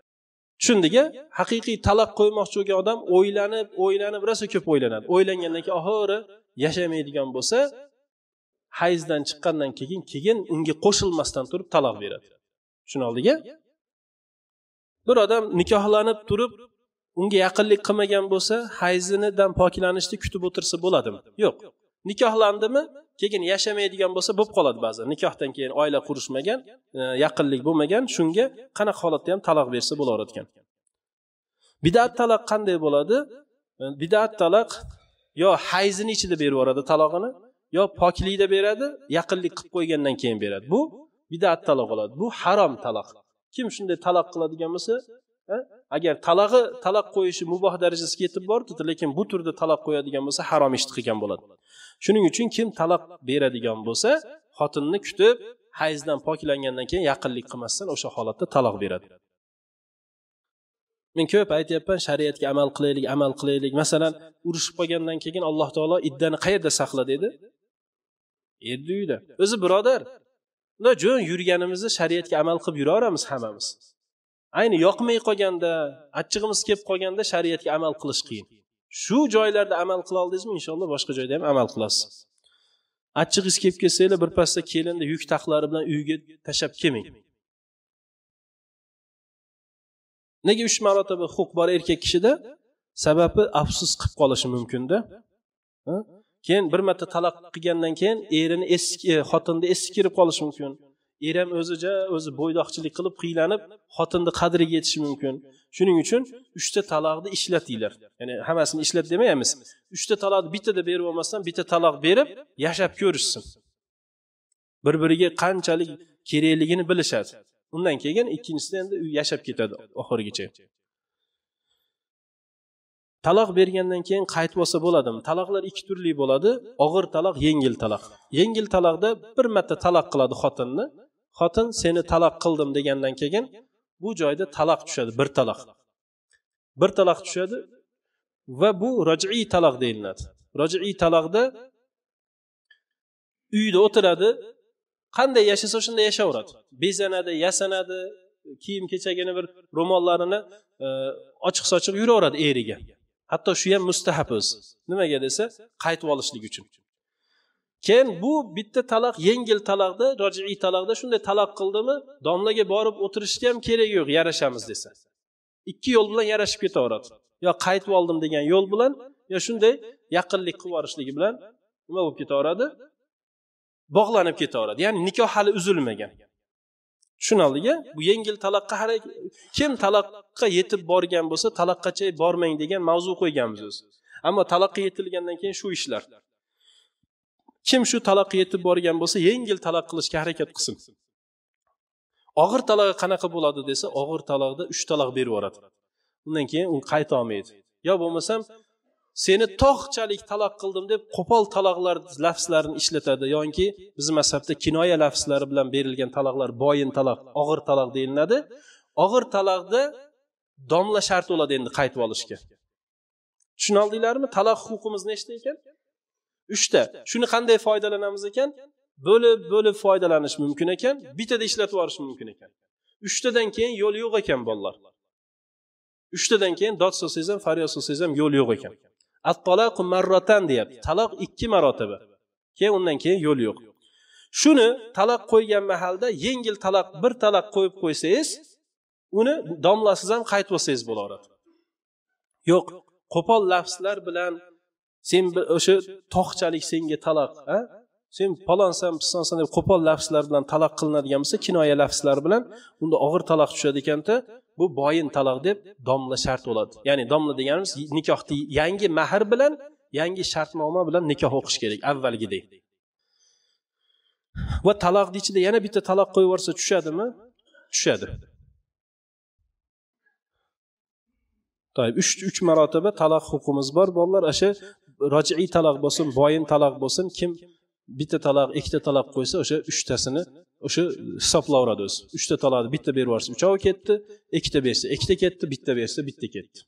tushundik a haqiqiy talab qo'ymoqchi bo'lgan odam o'ylanib o'ylanib rosa ko'p o'ylanadi o'ylangandan keyin oxiri yashamaydigan bo'lsa hayzdan chiqqandan keyin keyin unga qo'shilmasdan turib taloq beradi tushuna oldik a bir odam nikohlanib turib unga yaqinlik qilmagan bo'lsa hayzinidan poklanishni kutib o'tirsa bo'ladimi yo'q nikohlandimi keyin yashamaydigan bo'lsa bo'lib qoladi ba'zan nikohdan keyin oila qurishmagan e, yaqinlik bo'lmagan shunga qanaqa holatda ham taloq bersa bo'laverar ekan bidat taloq qanday bo'ladi e, bidat taloq yo hayzini ichida berib yuboradi talog'ini yo poklikda beradi yaqinlik qilib qo'ygandan keyin beradi bu bidat taloq bo'ladi bu harom taloq kim shunday taloq qiladigan bo'lsa agar talog'i taloq qo'yishi muboh darajasiga yetib bordi lekin bu turda taloq qo'yadigan bo'lsa harom ishni qilgan bo'ladi shuning uchun kim taloq beradigan bo'lsa xotinni kutib hayzdan poklangandan keyin yaqinlik qilmasdan o'sha holatda taloq beradi men ko'p aytyapman shariatga amal qilaylik amal qilaylik masalan urushib qolgandan keyin alloh taolo iddani qayerda saqla dedi erni uyida o'zi birodar jo'n yurganimizda shariatga amal qilib yuraveramiz hammamiz ayni yoqmay qolganda achchig'imiz kelib qolganda shariatga amal qilish qiyin shu joylarda amal qila oldingizmi inshaalloh boshqa joyda ham amal qilasiz achchig'ingiz kelib kelsanglar birpasda kelinni yuk taxlari bilan uyga tashlab kelmang nega uch marotaba huquq bor erkak kishida sababi afsus qilib qolishi mumkinda keyin bir marta taloq qilgandan keyin erini eski e, xotinni esi kirib qolishi mumkin er ham o'zicha o'zi bo'ydoqchilik qilib qiylanib xotinni qadriga yetishi mumkin shuning uchun uchta taloqni ishlatinglar ya'ni hammasini ishlat demayapmiz uchta taloqni bittada berib olmasdan bitta taloq berib yashab ko'rishsin bir biriga qanchalik kerakligini bilishadi undan keyin ikkinchisida endi u yashab ketadi oxirigacha taloq bergandan keyin qaytib olsa bo'ladimi taloqlar ikki turli bo'ladi og'ir taloq yengil taloq yengil taloqda bir marta taloq qiladi xotinni xotin seni taloq qildim degandan keyin bu joyda taloq tushadi bir taloq bir taloq tushadi va bu rajiy taloq deyiladi rajiy taloqda uyda o'tiradi qanday yashasa shunday yashayveradi bezanadi yasanadi kiyim kechagini bir ro'mollarini e, ochiq sochiq yuraveradi eriga hatto shu ham mustahab o'zi nimaga desa qaytib olishlik uchun keyin bu bitta taloq yengil taloqda rojiiy taloqda shunday taloq qildimi domlaga borib o'tirishga ham keragi yo'q yarashamiz desa ikki yo'l bilan yarashib ketaveradi yo qaytib oldim degan yo'l bilan yo shunday yaqinlik qilib yuborishligi bilan nima bo'lib ketaveradi bog'lanib ketaveradi ya'ni nikoh hali uzilmagan tushunarliga bu yengil taloqqa har kim taloqqa yetib borgan bo'lsa taloqqacha bormang degan mavzu qo'yganmiz o'zi ammo taloqqa yetilgandan keyin shu ishlar kim shu taloqqa yetib borgan bo'lsa yengil taloq qilishga harakat qilsin og'ir taloqi qanaqa bo'ladi desa og'ir taloqda uch taloq berib yuboradi undan keyin u qayta olmaydi yo bo'lmasam seni tog'chalik taloq qildim deb qo'pol taloqlar lafzlarini ishlatadi yoki bizni mazhabda kinoya lafzlari bilan berilgan taloqlar boyin taloq og'ir taloq deyiladi og'ir taloqda domla shart bo'ladi endi qaytib olishga tushunoldinglarmi taloq huquqimiz nechta ekan uchta shuni qanday foydalanamiz ekan bo'lib bo'lib foydalanish mumkin ekan bittada ishlatib yuborish mumkin ekan uchtadan keyin yo'l yo'q ekan bolalar uchtadan keyin dod solsangiz ham faryod solsangiz ham yo'l yo'q ekan attaloqu marrotan deyapti taloq ikki marotaba keyin undan keyin yo'l yo'q shuni taloq qo'ygan mahalda yengil taloq bir taloq qo'yib qo'ysangiz uni domlasiz ham qaytib olsangiz bo'laveradi yo'q qo'pol lafzlar bilan sen o'sha tog'chalik senga taloq a sen palonsan pistonsan deb qo'pol lafzlar bilan taloq qilinadigan bo'lsa kinoya lafzlar bilan unda og'ir taloq tushadi ekanda bu boyin taloq deb domla shart bo'ladi ya'ni domla deganimiz nikohni yangi mahr bilan yangi shartnoma bilan nikoh o'qish kerak avvalgidek va taloqni ichida yana bitta taloq qo'yib yuborsa tushadimi tushadi uch uch marotaba taloq huquqimiz bor bolalar o'sha rojiiy taloq bo'lsin boyin taloq bo'lsin kim bitta taloq ikkita taloq qo'ysa o'sha uchtasini o'sha hisoblayveradi o'zi uchta taloqni bitta berib yuborsa uchovi ketdi ikkita bersa ikkita ketdi bitta bersa bitta ketdi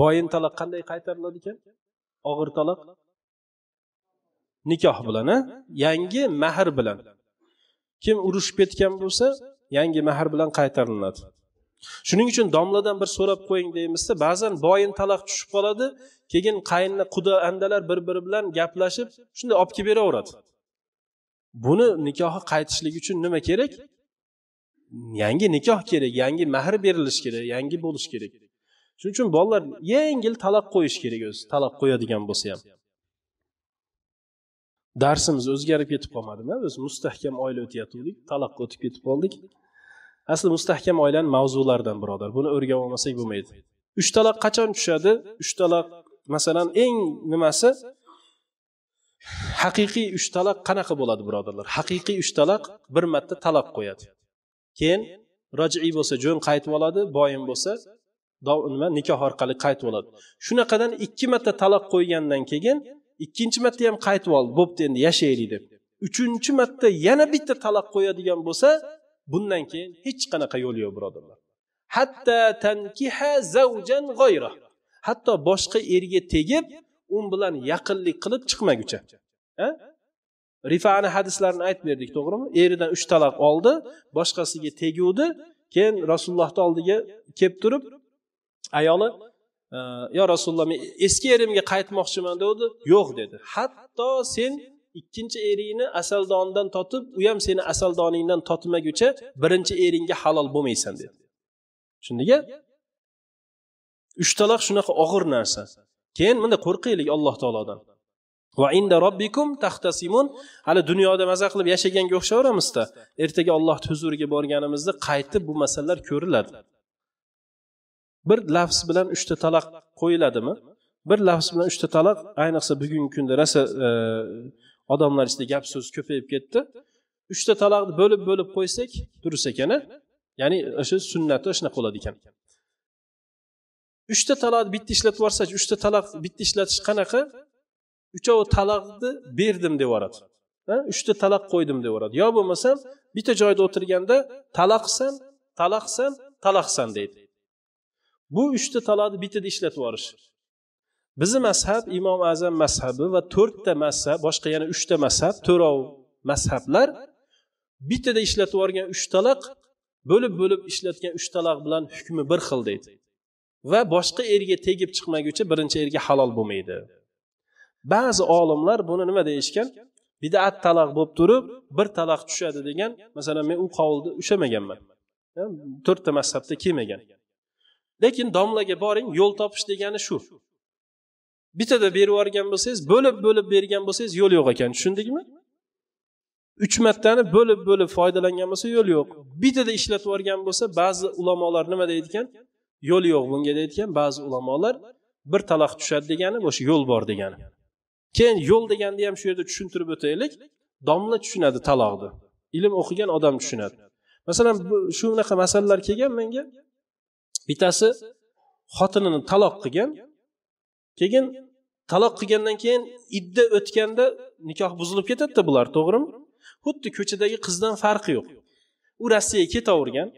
boyin taloq qanday qaytariladi ekan og'ir taloq nikoh bilan a yangi mahr bilan kim urushib ketgan bo'lsa yangi mahr bilan qaytarilinadi shuning uchun domladan bir so'rab qo'ying deymizda ba'zan boyin taloq tushib qoladi keyin qayinni quda andalar bir biri bilan gaplashib shunday olib kelib beraveradi buni nikohi qaytishligi uchun nima kerak yangi nikoh kerak yangi mahr berilishi kerak yangi bo'lishi kerak shuning uchun bolalar yengil taloq qo'yish kerak o'zi taloq qo'yadigan bo'lsa ham darsimiz o'zgarib ketib qolmadimi biz mustahkam oila o'tayotgandik taloqqa o'tib ketib qoldik asli mustahkam oilan mavzulardan birodar buni o'rganib olmasak bo'lmaydi uch taloq qachon tushadi uch taloq masalan eng nimasi haqiqiy uch taloq qanaqa bo'ladi birodarlar haqiqiy uch taloq bir marta taloq qo'yadi keyin rojiiy bo'lsa jo'n qaytib oladi boyim bo'lsa nima nikoh orqali qaytib oladi shunaqadan ikki marta taloq qo'ygandan keyin ikkinchi marta ham qaytib oldi bo'pti endi yashaylik deb uchinchi marta yana bitta taloq qo'yadigan bo'lsa bundan keyin hech qanaqa yo'l yo'q birodarlar hatto tankiha zavjan g'oyra hatto boshqa erga tegib u bilan yaqinlik qilib chiqmaguncha rifani hadislarini aytib berdik to'g'rimi eridan uch taloq oldi boshqasiga teguvdi keyin rasulullohni oldiga kelib turib ayoli yo rasululloh men eski erimga qaytmoqchiman degandi yo'q dedi hatto sen ikkinchi eringni asaldonidan totib u ham seni asaldoningdan totmaguncha birinchi eringga halol bo'lmaysan dedi tushundingmi uch taloq shunaqa og'ir narsa keyin bunda qo'rqaylik alloh taolodan va inda robbikum taxtasimun hali dunyoda maza qilib yashaganga o'xshayveramizda ertaga ollohni huzuriga borganimizda qaytib bu masalalar ko'riladi bir lafz bilan uchta taloq qo'yiladimi bir lafz bilan uchta taloq ayniqsa bugungi kunda rosa e, odamlar ichida gap so'z ko'payib ketdi uchta taloqni bo'lib bo'lib qo'ysak durust ekan ya'ni o'sha sunnati shunaqa bo'ladi ekan uchta taloqni bitta ishlatib yuborsachi uchta taloq bitta ishlatish qanaqa uchovi taloqni berdim deb yuboradi uchta taloq qo'ydim deb yuboradi yo bo'lmasam bitta joyda o'tirganda taloqsan taloqsan taloqsan deydi bu uchta taloqni bittada ishlatib yuborish bizni mazhab imom azam mazhabi va to'rtta mazhab boshqa yana uchta mazhab to'rov mazhablar bittada ishlatib yuborgan uch taloq bo'lib bo'lib ishlatgan uch taloq bilan hukmi bir xil deydi va boshqa erga tegib chiqmaguncha birinchi erga halol bo'lmaydi ba'zi olimlar buni nima deyishgan bidat taloq bo'lib turib bir taloq tushadi degan masalan men u qovulni ushlamaganman to'rtta mazhabda kelmagan lekin domlaga boring yo'l topish degani shu bittada berib yuborgan bo'lsangiz bo'lib bo'lib bergan bo'lsangiz yo'l yo'q ekan tushundingmi uch martani bo'lib bo'lib foydalangan bo'lsa yo'l yo'q bittada ishlatib yuborgan bo'lsa ba'zi ulamolar nima deydi ekan yo'l yo'q bunga deydi ekan ba'zi ulamolar bir talaq tushadi degani o'sha yo'l bor degani keyin yo'l deganda ham shu yerda tushuntirib o'taylik domla tushunadi taloqni ilm o'qigan odam tushunadi masalan shunaqa masalalar kelgan menga bittasi xotinini taloq qilgan keyin taloq qilgandan keyin idda o'tganda nikoh buzilib ketadida bular to'g'rimi xuddi ko'chadagi qizdan farqi yo'q u rossiyaga ketavergan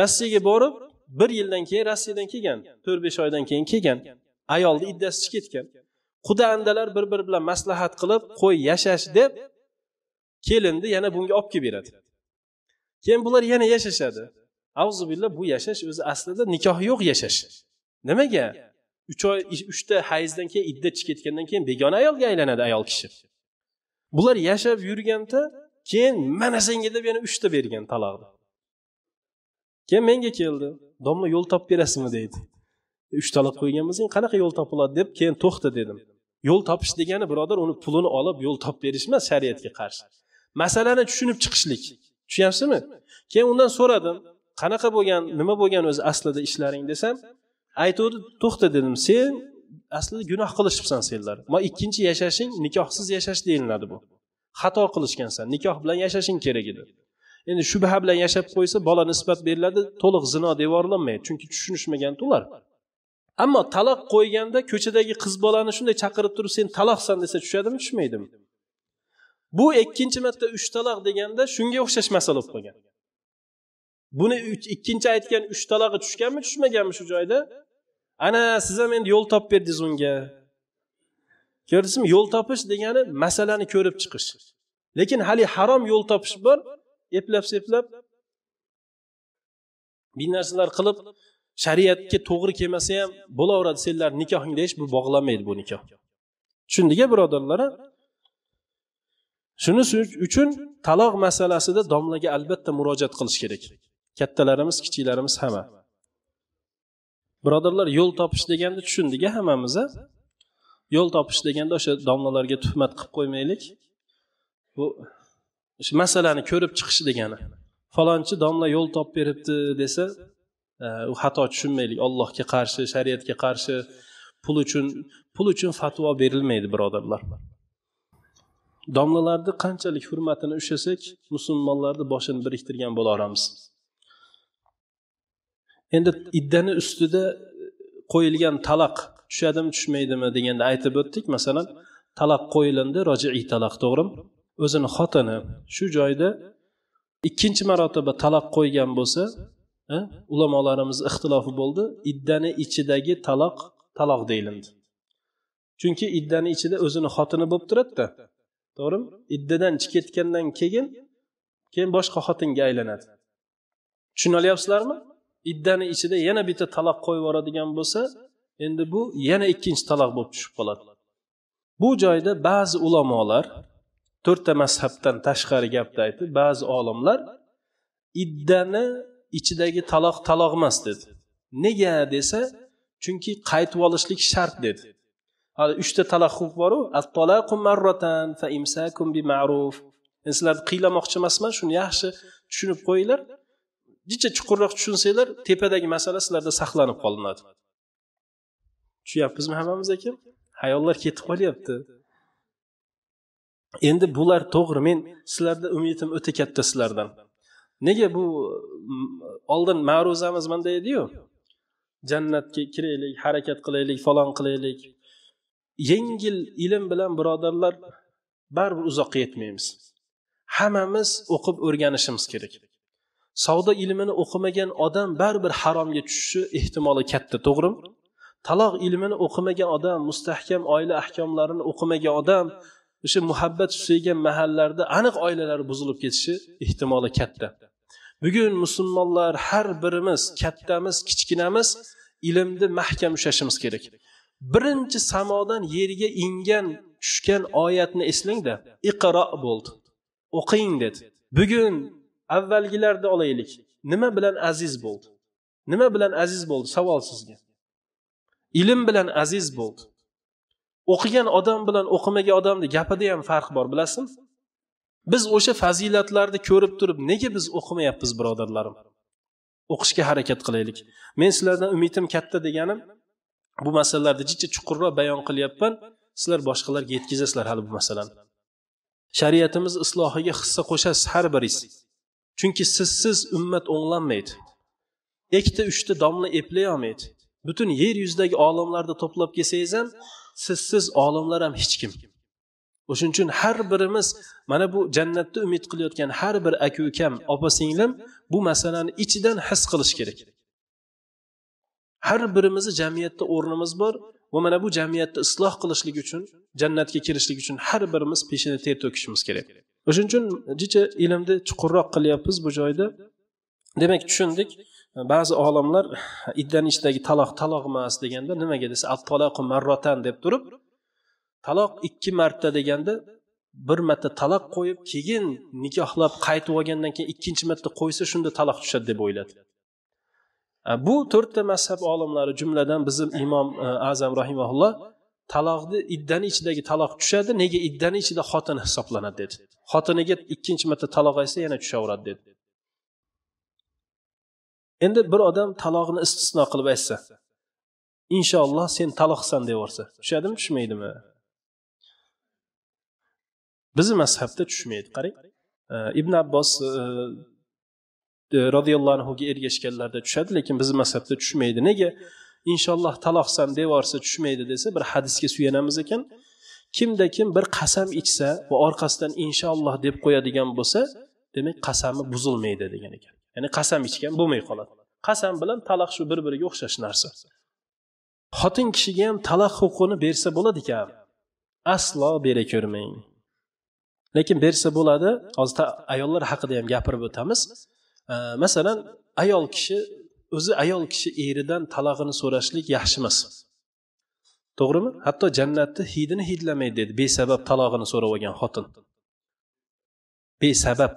rossiyaga borib bir yildan keyin rossiyadan kelgan to'rt besh oydan keyin kelgan ayolni iddasi chiqib ketgan quda andalar bir biri bilan maslahat qilib qo'y yashash deb kelinni yana bunga olib kelib beradi keyin bular yana yashashadi auzubillah bu yashash o'zi aslida nikoh yo'q yashash nimaga uch oy uchta hayzdan keyin idda chiqib ketgandan keyin begona ayolga aylanadi ayol kishi bular yashab yurganda keyin mana senga deb yana uchta bergan taloqni keyin menga keldi domla yo'l topib berasizmi deydi uch taloq qo'yganmisan qanaqa yo'l topiladi deb keyin to'xta dedim yo'l topish degani birodar uni pulini olib yo'l topib berish emas shariatga qarshi masalani tushunib chiqishlik tushunyapsizmi keyin undan so'radim qanaqa bo'lgan nima bo'lgan o'zi aslida ishlaring desam aytuvdi to'xta dedim sen aslida gunoh qilishibsan senlar ma ikkinchi yashashing nikohsiz yashash deyiladi bu xato qilishgansan nikoh bilan yashashing kerak edi endi shubha bilan yashab qo'ysa bola nisbat beriladi to'liq zino devorlanmaydi chunki tushunishmagan ular ammo taloq qo'yganda ko'chadagi qiz bolani shunday chaqirib turib sen taloqsan desa tushadimi tushmaydimi bu ikkinchi marta uch taloq deganda shunga o'xshash masala bo'lib qolgan buni ikkinchi aytgan uch talog'i tushganmi tushmaganmi shu joyda ana siz ham endi yo'l topib berdingiz unga ko'rdingizmi yo'l topish degani masalani ko'rib chiqish lekin hali harom yo'l topish bor eplab seplab bir narsalar qilib shariatga to'g'ri kelmasa ham bo'laveradi senlar nikohingda hech bu bog'lamaydi bu nikoh tushundika birodarlar shuning uchun taloq masalasida domlaga albatta murojaat qilish kerak kattalarimiz kichiklarimiz hamma birodarlar yo'l topish deganda tushundik a hammamiz yo'l topish deganda o'sha domlalarga tuhmat qilib qo'ymaylik bu shu masalani ko'rib chiqish degani falonchi domla yo'l topib beribdi desa e, u xato tushunmaylik ollohga qarshi shariatga qarshi pul uchun pul uchun fatvo berilmaydi birodarlar domlalarni qanchalik hurmatini ushlasak musulmonlarni boshini biriktirgan bo'la endi iddani ustida e, qo'yilgan taloq tushadimi tushmaydimi deganda aytib o'tdik masalan taloq qo'yilindi rojiiy taloq to'g'rimi o'zini xotini shu joyda ikkinchi marotaba taloq qo'ygan bo'lsa e, ulamolarimiz ixtilofi bo'ldi iddani ichidagi taloq taloq deyilindi chunki iddani ichida o'zini xotini bo'lib turadida to'g'rimi iddadan chiqib ketgandan keyin keyin boshqa xotinga aylanadi tushunalyapsizlarmi iddani ichida yana bitta taloq qo'yib yuboradigan bo'lsa endi bu yana ikkinchi taloq bo'lib tushib qoladi bu joyda ba'zi ulamolar to'rtta mazhabdan tashqari gapni aytib ba'zi olimlar iddani ichidagi taloq taloq emas dedi nega desa chunki qaytib olishlik shart dedi hali uchta taloq huquq boru marratan fa imsakum sizlarni qiylamoqchi emasman shuni yaxshi tushunib qo'yinglar jicha chuqurroq tushunsanglar tepadagi masala sizlarda saqlanib qolinadi tushunyapmizmi hammamiz aka hayollar ketib qolyapti endi bular to'g'ri men sizlarda umidim o'ta katta sizlardan nega bu oldin ma'ruzamiz mana ediyu jannatga kiraylik harakat qilaylik falon qilaylik yengil ilm bilan birodarlar baribir uzoqqa yetmaymiz hammamiz o'qib o'rganishimiz kerak savdo ilmini o'qimagan odam baribir haromga tushishi ehtimoli katta to'g'rimi taloq ilmini o'qimagan odam mustahkam oila ahkomlarini o'qimagan odam o'sha muhabbat susaygan mahallarda aniq oilalar buzilib ketishi ehtimoli katta bugun musulmonlar har birimiz kattamiz kichkinamiz ilmni mahkam ushlashimiz kerak birinchi samodan yerga ingan tushgan oyatni eslangda iqro bo'ldi o'qing dedi bugun avvalgilarni olaylik nima bilan aziz bo'ldi nima bilan aziz bo'ldi savol sizga ilm bilan aziz bo'ldi o'qigan odam bilan o'qimagan odamni gapida ham farq bor bilasizmi biz o'sha fazilatlarni ko'rib turib nega biz o'qimayapmiz birodarlarim o'qishga harakat qilaylik men sizlardan umidim katta deganim bu masalalarni jicha chuqurroq bayon qilyapman sizlar boshqalarga yetkazasizlar hali bu masalani shariatimiz islohiga hissa qo'shasiz har biringiz chunki sizsiz ummat o'nglanmaydi ikkita uchta domla eplay olmaydi butun yer yuzidagi olimlarni to'plab kelsangiz ham sizsiz olimlar ham hech kim o'shaning uchun har birimiz mana bu jannatni umid qilayotgan har bir aka ukam opa singlim bu masalani ichidan his qilish kerak har birimizni jamiyatda o'rnimiz bor va mana bu jamiyatni isloh qilishlik uchun jannatga kirishlik uchun har birimiz peshona ter to'kishimiz kerak o'shaning uchun jicha ilmni chuqurroq qilyapmiz bu joyda demak tushundik ba'zi olimlar iddani ichidagi taloq taloq emas deganda nimaga desa attaloqu marrotan deb turib taloq ikki marta deganda bir marta taloq qo'yib keyin nikohlab qaytib olgandan keyin ikkinchi marta qo'ysa shunda taloq tushadi deb o'yladi bu to'rtta mazhab olimlari jumladan bizni imom e, azam rahimaulloh taloqni iddani ichidagi taloq tushadi nega iddani ichida xotin hisoblanadi dedi xotiniga ikkinchi marta taloq aytsa yana tushaveradi dedi endi bir odam taloqni istisno qilib aytsa inshaalloh sen taloqsan deyaversa tushadimi tushmaydimi bizni mazhabda tushmaydi qarang e, ibn abbos e, e, roziyallohu anhuga ergashganlarda tushadi lekin bizni mazhabda tushmaydi nega inshaalloh taloqsan devorsa tushmaydi desa bir hadisga suyanamiz ekan kimda kim bir qasam ichsa va orqasidan inshaalloh deb qo'yadigan bo'lsa demak qasami buzilmaydi degan ekan ya'ni qasam ichgan bo'lmay qoladi qasam bilan taloq shu bir biriga o'xshash narsa xotin kishiga ham taloq huquqini bersa bo'ladi ekan aslo bera ko'rmang lekin bersa bo'ladi hozir ayollar haqida ham gapirib o'tamiz masalan ayol kishi o'zi ayol kishi eridan talog'ini so'rashlik yaxshi emas to'g'rimi hatto jannatni hidini hidlamaydi dedi besabab talog'ini so'rab olgan xotin besabab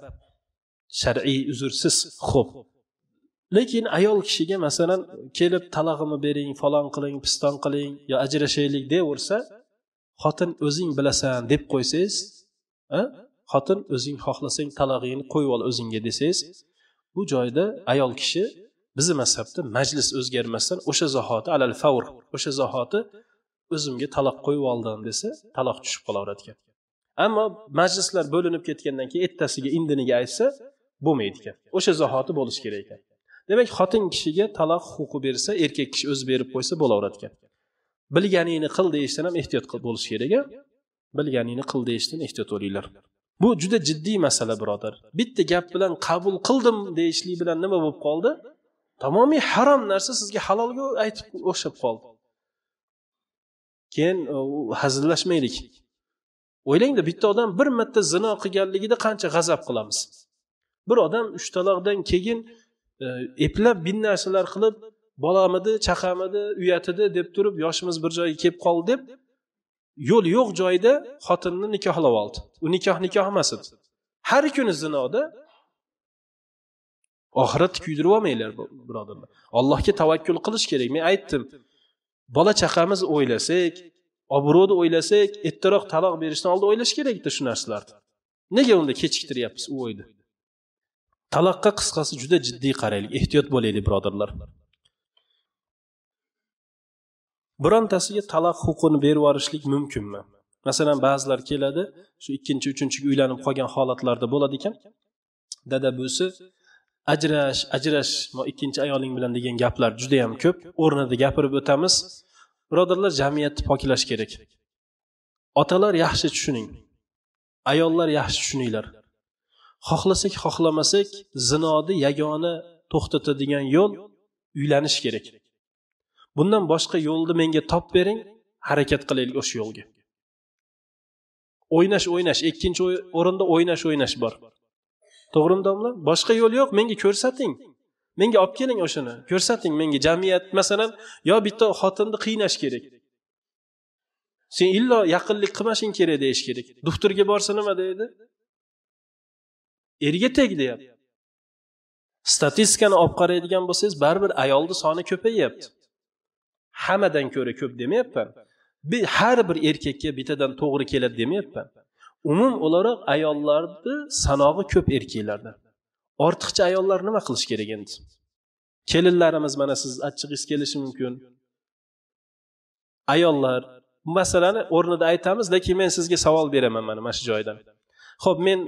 shar'iy uzrsiz xo'p lekin ayol kishiga masalan kelib talog'imni bering falon qiling piston qiling yo ajrashaylik deyaversa xotin o'zing bilasan deb qo'ysangiz xotin o'zing xohlasang talog'ingni qo'yib ol o'zingga desangiz bu joyda ayol kishi bizni mazhabda majlis o'zgarmasdan o'sha zahoti alal favr o'sha zahoti o'zimga taloq qo'yib oldim desa taloq tushib qolaveradi ekan ammo majlislar bo'linib ketgandan keyin ertasiga indiniga aytsa bo'lmaydi ekan o'sha zahoti bo'lishi kerak ekan demak xotin kishiga taloq huquqi bersa erkak kishi o'zi berib qo'ysa bo'laveradi ekan bilganingni qil deyishdan ham ehtiyot bo'lish kerak a bilganingni qil deyishdan ehtiyot bo'linglar bu juda jiddiy masala birodar bitta gap bilan qabul qildim deyishlik bilan nima bo'lib qoldi tamomiy harom narsa sizga halolga aytib o'xshab qoldi keyin hazillashmaylik o'ylangda bitta odam bir marta zino qilganligida qancha g'azab qilamiz bir odam uch taloqdan keyin e, eplab bin narsalar qilib bolamidi chaqamidi uyatidi deb turib yoshimiz bir joyga kelib qoldi deb yo'l yo'q joyda xotinni nikohlab oldi u nikoh nikoh emas edi har kuni zinoda oxiratni kuydirib olmanglar birodarlar allohga tavakkul qilish kerak men aytdim bola chaqamiz o'ylasak obro'ni o'ylasak ertaroq taloq berishdan oldin o'ylash kerakda shu narsalarni nega unda kechiktiryapmiz u o'yni taloqqa qisqasi juda jiddiy qaraylik ehtiyot bo'laylik birodarlar birontasiga taloq huquqini berib yuborishlik mumkinmi masalan ba'zilar keladi shu ikkinchi uchinchiga uylanib qolgan holatlarda bo'ladi ekan dada buvisi ajrash ajrash ikkinchi ayoling bilan degan gaplar juda yam ko'p o'rnida gapirib o'tamiz birodarlar jamiyatni poklash kerak otalar yaxshi tushuning ayollar yaxshi tushuninglar xohlasak xohlamasak zinoni yagona to'xtatadigan yo'l uylanish kerak bundan boshqa yo'lni menga top bering harakat qilaylik o'sha yo'lga o'ynash o'ynash ikkinchi o'rinda o'ynash o'ynash bor to'g'rimi domla boshqa yo'l yo'q menga ko'rsating menga olib keling o'shani ko'rsating menga jamiyat masalan yo bitta xotinni qiynash kerak sen illo yaqinlik qilmashing kerak deyish kerak doktorga borsa nima deydi erga teg deyapti statistikani olib qaraydigan bo'lsangiz baribir ayolni soni ko'payyapti hammadan ko'ra ko'p demayapman har bir erkakka bittadan to'g'ri keladi demayapman umum o'laroq ayollarni sanog'i ko'p erkaklarda ortiqcha ayollar nima qilish kerak endi kelinlarimiz mana siz achchig'ingiz kelishi mumkin ayollar bu masalani o'rnida aytamiz lekin men sizga savol beraman mana mana shu joydan ho'p men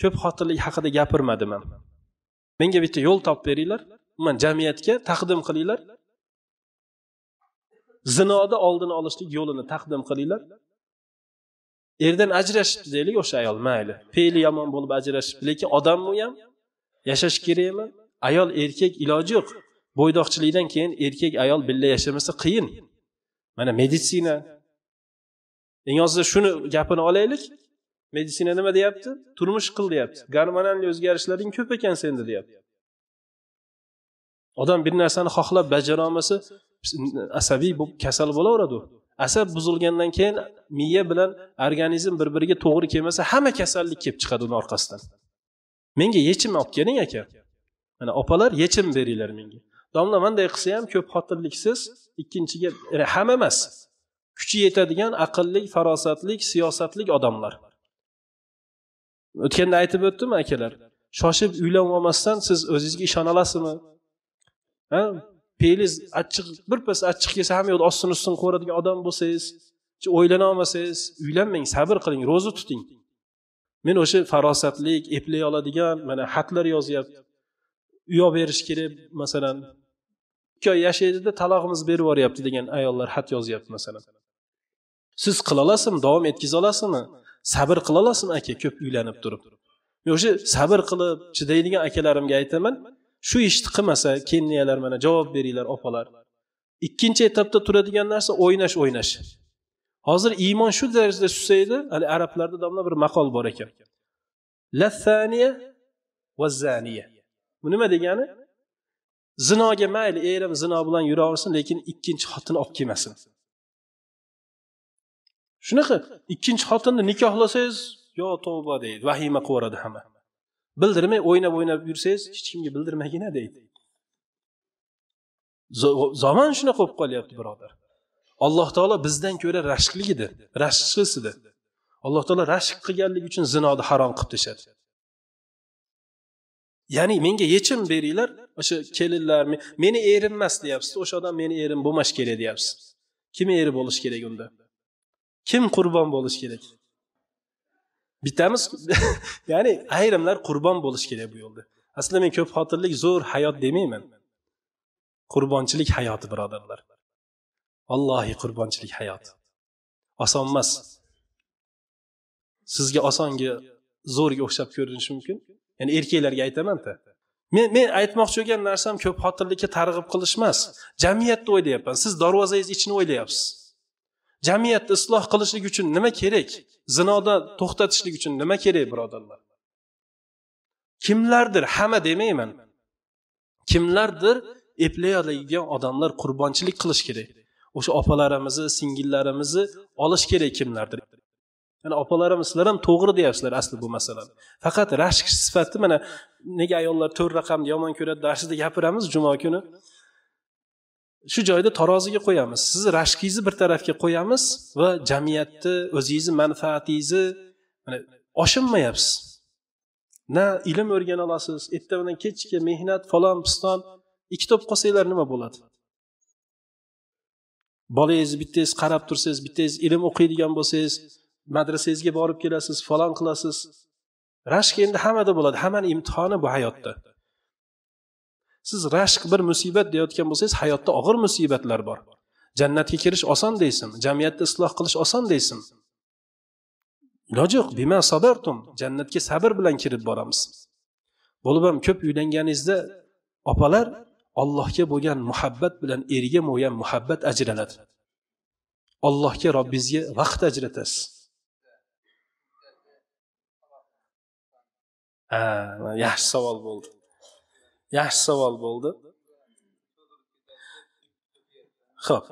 ko'p xotinlik haqida gapirmadim ham menga bitta yo'l topib beringlar umuman jamiyatga taqdim qilinglar zinoda oldini olishlik yo'lini taqdim qilinglar erdan ajrashibdi deylik o'sha ayol mayli fe'li yomon bo'lib ajrashibdi lekin odammi u ham yashash kerakmi ayol erkak iloji yo'q bo'ydoqchilikdan keyin erkak ayol birga yashamasa qiyin mana meditsina eng ozida shuni gapini olaylik meditsina nima deyapti turmush qil deyapti gormonal o'zgarishlarning ko'p ekan senda deyapti odam bir narsani xohlab bajarolmasa asabiy bo'lib kasal bo'laveradi u asab buzilgandan keyin miya bilan organizm bir biriga to'g'ri kelmasa hamma kasallik kelib chiqadi uni orqasidan menga yechim olib keling aka mana opalar yechim beringlar menga domla manday qilsa ham ko'p xotinliksiz ikkinchiga e, hamma emas kuchi yetadigan aqlli farosatli siyosatli odamlar o'tganda aytib o'tdim akalar shoshib uylanib olmasdan siz o'zingizga ishona olasizmi pelis achchiq birpas achchiq kelsa hamma yoqda ostin ustini ko'radigan odam bo'lsangiz o'ylana olmasangiz uylanmang sabr qiling ro'za tuting men o'sha farosatlik eplay oladigan mana xatlar yozyapti uy olib berish kerak masalan ikki oy yashaydida talog'imiz berib yuboryapti degan ayollar xat yozyapti masalan siz qila olasizmi davom etkaza olasizmi sabr qila olasizmi aka ko'p uylanib turib men o'sha sabr qilib chidaydigan akalarimga aytaman shu ishni qilmasa kenniyalar mana javob beringlar opalar ikkinchi etapda turadigan narsa o'ynash o'ynash hozir iymon shu darajada susaydi hali arablarda domla bir maqol bor ekan lathaniya va zaniya bu nima degani zinoga mayli erim zino bilan yuraversin lekin ikkinchi xotin olib kelmasin shunaqa ikkinchi xotinni nikohlasangiz yo tovba deydi vahima yuboradi hamma bildirmay o'ynab o'ynab yursangiz hech kimga bildirmagina deydi zamon shunaqa bo'lib qolyapti birodar alloh taolo bizdan ko'ra rashqli edi edi alloh taolo rashq qilganligi uchun zinoni harom qilib tashladi ya'ni menga yechim beringlar o'sha kelinlar meni erim emas deyapsiz o'sha odam meni erim bo'lmashi kerak deyapsiz kim eri bo'lishi kerak unda kim qurbon bo'lishi kerak bitamiz (laughs) ya'ni ayrimlar qurbon bo'lishi kerak bu yo'lda aslida men ko'p xotinlik zo'r hayot demayman qurbonchilik hayoti birodarlar allohi qurbonchilik hayoti oson emas sizga osonga zo'rga o'xshab ko'rinishi mumkin ya'ni erkaklarga aytamanda men men aytmoqchi bo'lgan narsam ko'p xotinlikka targ'ib qilish emas jamiyatni o'ylayapman siz darvozangizni ichini o'ylayapsiz jamiyatni isloh qilishlik uchun nima kerak zinoda to'xtatishlik uchun nima kerak birodarlar kimlardir hamma demayman kimlardir eplayoladigan odamlar qurbonchilik qilish kerak o'sha opalarimizni singillarimizni olish kerak kimlardir ya'ni opalarimiz sizlar ham to'g'ri deyapsizlar asli bu masalani faqat rashk sifati mana nega ayollar to'rt raqamni yomon ko'radi darsida gapiramiz juma kuni shu joyda taroziga qo'yamiz sizni rashkingizni bir tarafga qo'yamiz va jamiyatni o'zingizni manfaatingizni yani, oshinmayapsiz na ilm o'rgana olasiz erta bilan kechga mehnat falon piston ikki to'p qolsanglar nima bo'ladi bolangizni bittangiz qarab tursangiz bittangiz ilm o'qiydigan bo'lsangiz madrasangizga borib kelasiz falon qilasiz rashk endi hammada bo'ladi hammani imtihoni bu hayotda siz rashk bir musibat deyotgan bo'lsangiz hayotda og'ir musibatlar bor jannatga kirish oson deysin jamiyatni isloh qilish oson deysin iloji yo'q jannatga sabr bilan kirib boramiz bo'lib ham ko'p uylanganingizda opalar allohga bo'lgan muhabbat bilan erga bo'lgan muhabbat ajraladi allohga robbingizga vaqt ajratasiz yaxshi savol bo'ldi yaxshi savol bo'ldi ho'p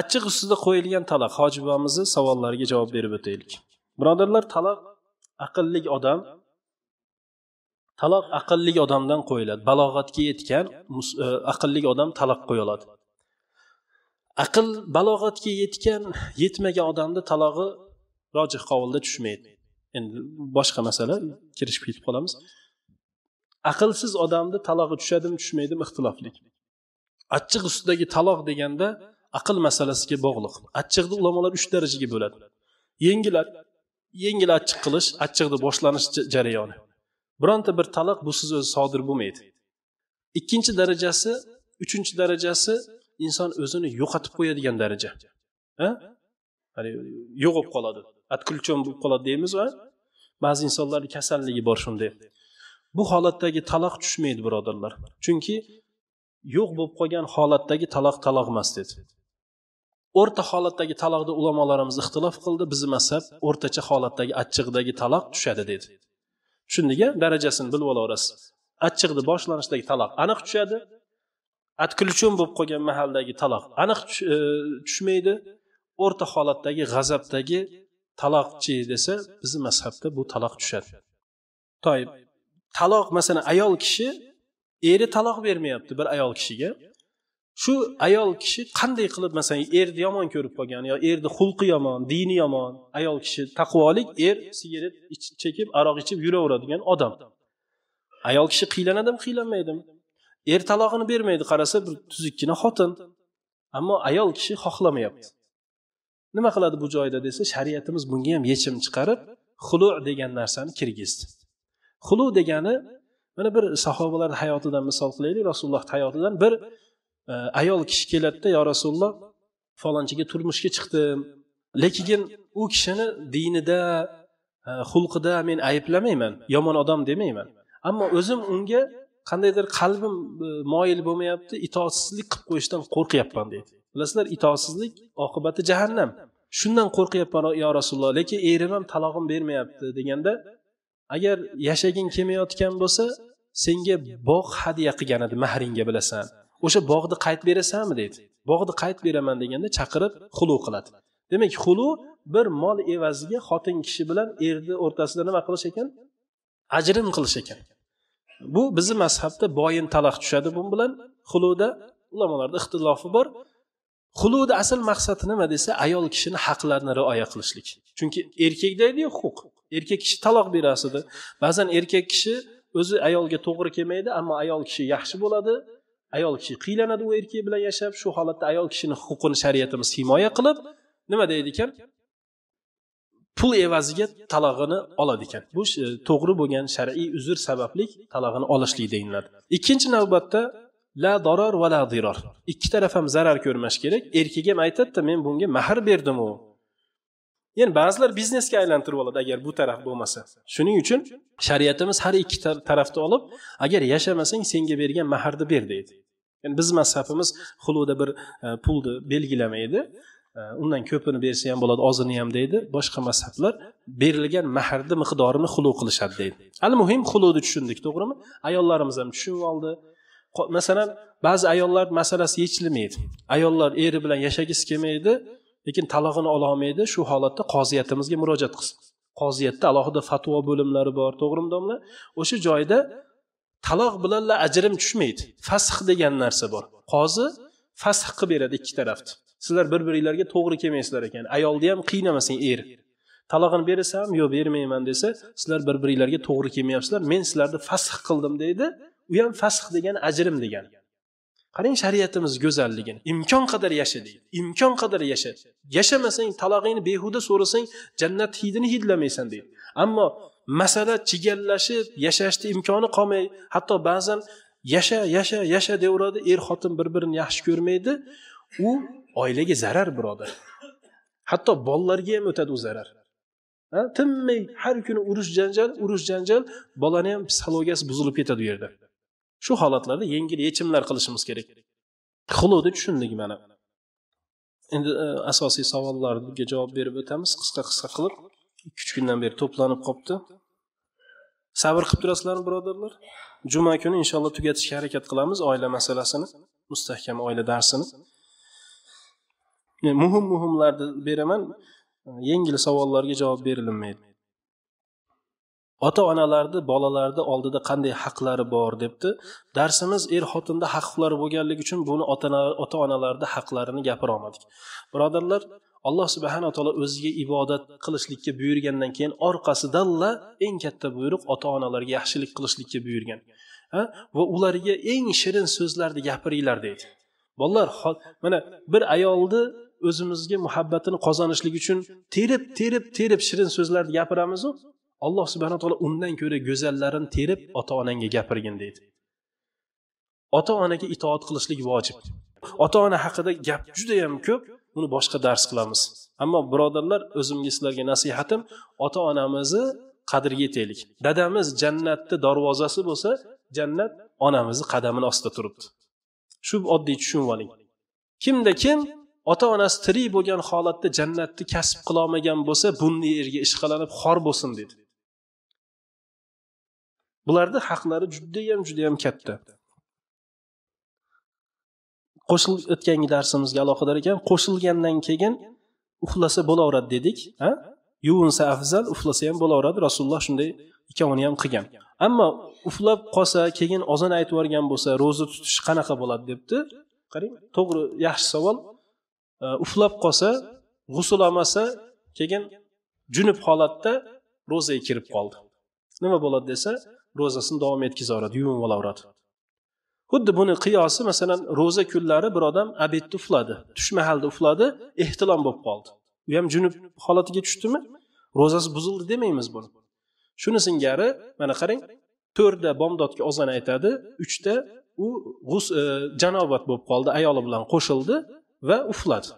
achchiq ustida qo'yilgan taloq hojibamizni savollariga javob berib o'taylik birodarlar taloq aqlli odam taloq aqlli odamdan qo'yiladi balog'atga yetgan e, aqlli odam taloq qo'ya oladi aql balog'atga yetgan yetmagan odamni talog'i rojih qovulda tushmaydi endi boshqa masala kirishib ketib qolamiz aqlsiz odamni talog'i tushadimi tushmaydimi ixtilofli achchiq ustidagi taloq deganda aql masalasiga bog'liq achchiqni ulamolar uch darajaga bo'ladi yengil yengil achchiq qilish achchiqni boshlanish jarayoni bironta bir taloq busiz o'zi sodir bo'lmaydi ikkinchi darajasi uchinchi darajasi inson o'zini yo'qotib qo'yadigan daraja yo'q bo'lib qoladi отключен bo'lib qoladi deymiz va ba'zi insonlarni kasalligi bor shunday bu holatdagi taloq tushmaydi birodarlar chunki yo'q bo'lib qolgan holatdagi taloq taloq emas dedi o'rta holatdagi taloqda ulamolarimiz ixtilof qildi bizni mazhab o'rtacha holatdagi achchig'idagi taloq tushadi dedi tushundinga darajasini bilib olaverasiz achchiqni boshlanishdagi taloq aniq tushadi отключен bo'lib qolgan mahaldagi taloq aniq e, tushmaydi o'rta holatdagi g'azabdagi taloqchi desa bizni mazhabda bu taloq tushadi toyib taloq masalan ayol kishi eri taloq bermayapti bir ayol kishiga shu ayol kishi qanday qilib masalan erni yomon ko'rib qolgan yo erni xulqi yomon dini yomon ayol kishi taqvolik er sigaret chekib aroq ichib yuraveradigan odam ayol kishi qiylanadimi qiylanmaydimi er talog'ini bermaydi qarasa bir tuzukkina xotin ammo ayol kishi xohlamayapti nima qiladi bu joyda desa shariatimiz bunga ham yechim chiqarib xulu degan narsani kirgizdi xulu degani mana bir sahobalarni hayotidan misol qilaylik rasulullohni hayotidan bir e, ayol kishi keladida yo rasululloh falonchiga turmushga chiqdim lekin u kishini dinida e, xulqida men ayblamayman yomon odam demayman ammo o'zim unga qandaydir qalbim e, moyil bo'lmayapti itoatsizlik qilib qo'yishdan qo'rqyapman deydi bilasizlar itoatsizlik oqibati jahannam shundan qo'rqyapman yo rasululloh lekin erim ham talog'im bermayapti deganda agar yashaging kelmayotgan bo'lsa senga bog' hadya qilgan edi mahringga bilasan o'sha bog'ni qaytib berasanmi deydi bog'ni qaytib beraman deganda chaqirib xulu qiladi demak xulu bir mol evaziga xotin kishi bilan erni o'rtasida nima qilish ekan ajrim qilish ekan bu bizni mazhabda boyin talaq tushadi bu bilan xuluda ulamolarda ixtilofi bor xulud asl maqsadi nima desa ayol kishini haqlarini rioya qilishlik chunki erkakda edi huquq erkak kishi taloq berasida ba'zan erkak kishi o'zi ayolga to'g'ri kelmaydi ammo ayol kishi yaxshi bo'ladi ayol kishi qiylanadi u erkak bilan yashab shu holatda ayol kishini huquqini shariatimiz himoya qilib nima deydi ekan pul evaziga talog'ini oladi ekan bu e, to'g'ri bo'lgan shar'iy uzr sababli talog'ini olishlik deyiladi ikkinchi navbatda la doror va la diror ikki taraf ham zarar ko'rmash kerak erkak ham aytadida men bunga mahr berdim u yani ba'zilar biznesga aylantirib oladi agar bu taraf bo'lmasa shuning uchun shariatimiz har ikki tarafni olib agar yashamasang senga bergan mahrni ber deydi yani biz mazhabimiz xuluda bir e, pulni belgilamaydi e, undan ko'pini bersa ham bo'ladi ozini ham deydi boshqa mazhablar berilgan mahrni miqdorini xulu qilishadi deydi al muhim xuluni tushundik to'g'rimi ayollarimiz ham tushunib oldi masalan ba'zi ayollar masalasi yechilmaydi ayollar eri bilan yashagisi kelmaydi lekin talog'ini ololmaydi shu holatda qoziyatimizga murojaat qilsin qoziyatda alohida fatvo bo'limlari bor to'g'rimi domla o'sha joyda taloq bilanla ajrim tushmaydi fasx degan narsa bor qozi fasx qilib beradi ikki tarafni sizlar bir biringlarga to'g'ri kelmaysizlar ekan ayolni ham qiynamasin er talog'ini berasanmi yo'q bermayman desa sizlar bir biringlarga to'g'ri kelmayapsizlar men sizlarni fasx qildim deydi u ham fasx degani ajrim degani qarang shariatimiz go'zalligini imkon qadar yasha deydi imkon qadar yasha yashamasang talog'ingni behuda so'rasang jannat hidini hidlamaysan deydi ammo masala chigallashib yashashni imkoni qolmay hatto ba'zan yasha yasha yasha deyveradi er xotin bir birini yaxshi ko'rmaydi u oilaga zarar birodar hatto bolalarga ham o'tadi u zarar tinmay har kuni urush janjal urush janjal bolani ham psixologiyasi buzilib ketadi u yerda shu holatlarda yengil yechimlar qilishimiz kerak xuludi tushundik mana endi e, asosiy savollarga javob berib o'tamiz qisqa qisqa qilib ikki uch kundan beri to'planib qolibdi sabr qilib turasizlarmi birodarlar juma kuni inshaalloh tugatishga harakat qilamiz oila masalasini mustahkam oila darsini e, muhim muhimlarni beraman e, yengil savollarga javob berilinmaydi ota onalarni bolalarni oldida qanday haqlari bor debdi darsimiz er xotinda haq huquqlari bo'lganligi uchun buni ota onalarni haqlarini gapira olmadik birodarlar alloh subhanaa taolo o'ziga ibodat qilishlikka buyurgandan keyin orqasidanla eng katta buyruq ota onalarga yaxshilik qilishlikka buyurgan va ularga eng shirin so'zlarni gapiringlar deydi bolalar mana bir ayolni o'zimizga muhabbatini qozonishlik uchun terib terib terib shirin so'zlarni gapiramizu alloh subhanaa taolo undan ko'ra go'zallarini terib ota onangga gapirgin deydi ota onaga itoat qilishlik vojib ota ona haqida gap judayam ko'p buni boshqa dars qilamiz ammo birodarlar o'zimga sizlarga nasihatim ota onamizni qadriga yetaylik dadamiz jannatni darvozasi bo'lsa jannat onamizni qadamini ostida turibdi shu oddiy tushunib oling kimda kim ota onasi tirik bo'lgan holatda jannatni kasb qilolmagan bo'lsa bunday yerga ishqalanib xor bo'lsin dedi bularni haqlari judayam judayam katta qo'shilib o'tgangi darsimizga aloqador ekan qo'shilgandan keyin uxlasa bo'laveradi dedik a yuvinsa afzal uxlasa ham bo'laveradi rasululloh shunday ikkovini ham qilgan ammo uxlab qolsa keyin ozon aytib yuborgan bo'lsa ro'za tutish qanaqa bo'ladi debdi qarang to'g'ri yaxshi savol uxlab qolsa g'usul olmasa keyin junub holatda ro'zaga kirib qoldi nima bo'ladi desa ro'zasini davom etkazaveradi yuvinib olaveradi xuddi buni qiyosi masalan ro'za kunlari bir odam abedda uxladi tush mahalda uxladi ehtilom bo'lib qoldi u ham junub holatiga tushdimi ro'zasi buzildi demaymiz buni shuni singari mana qarang to'rtda bomdodga ozon aytadi uchta u g'us e, janobat bo'lib qoldi ayoli bilan qo'shildi va uxladi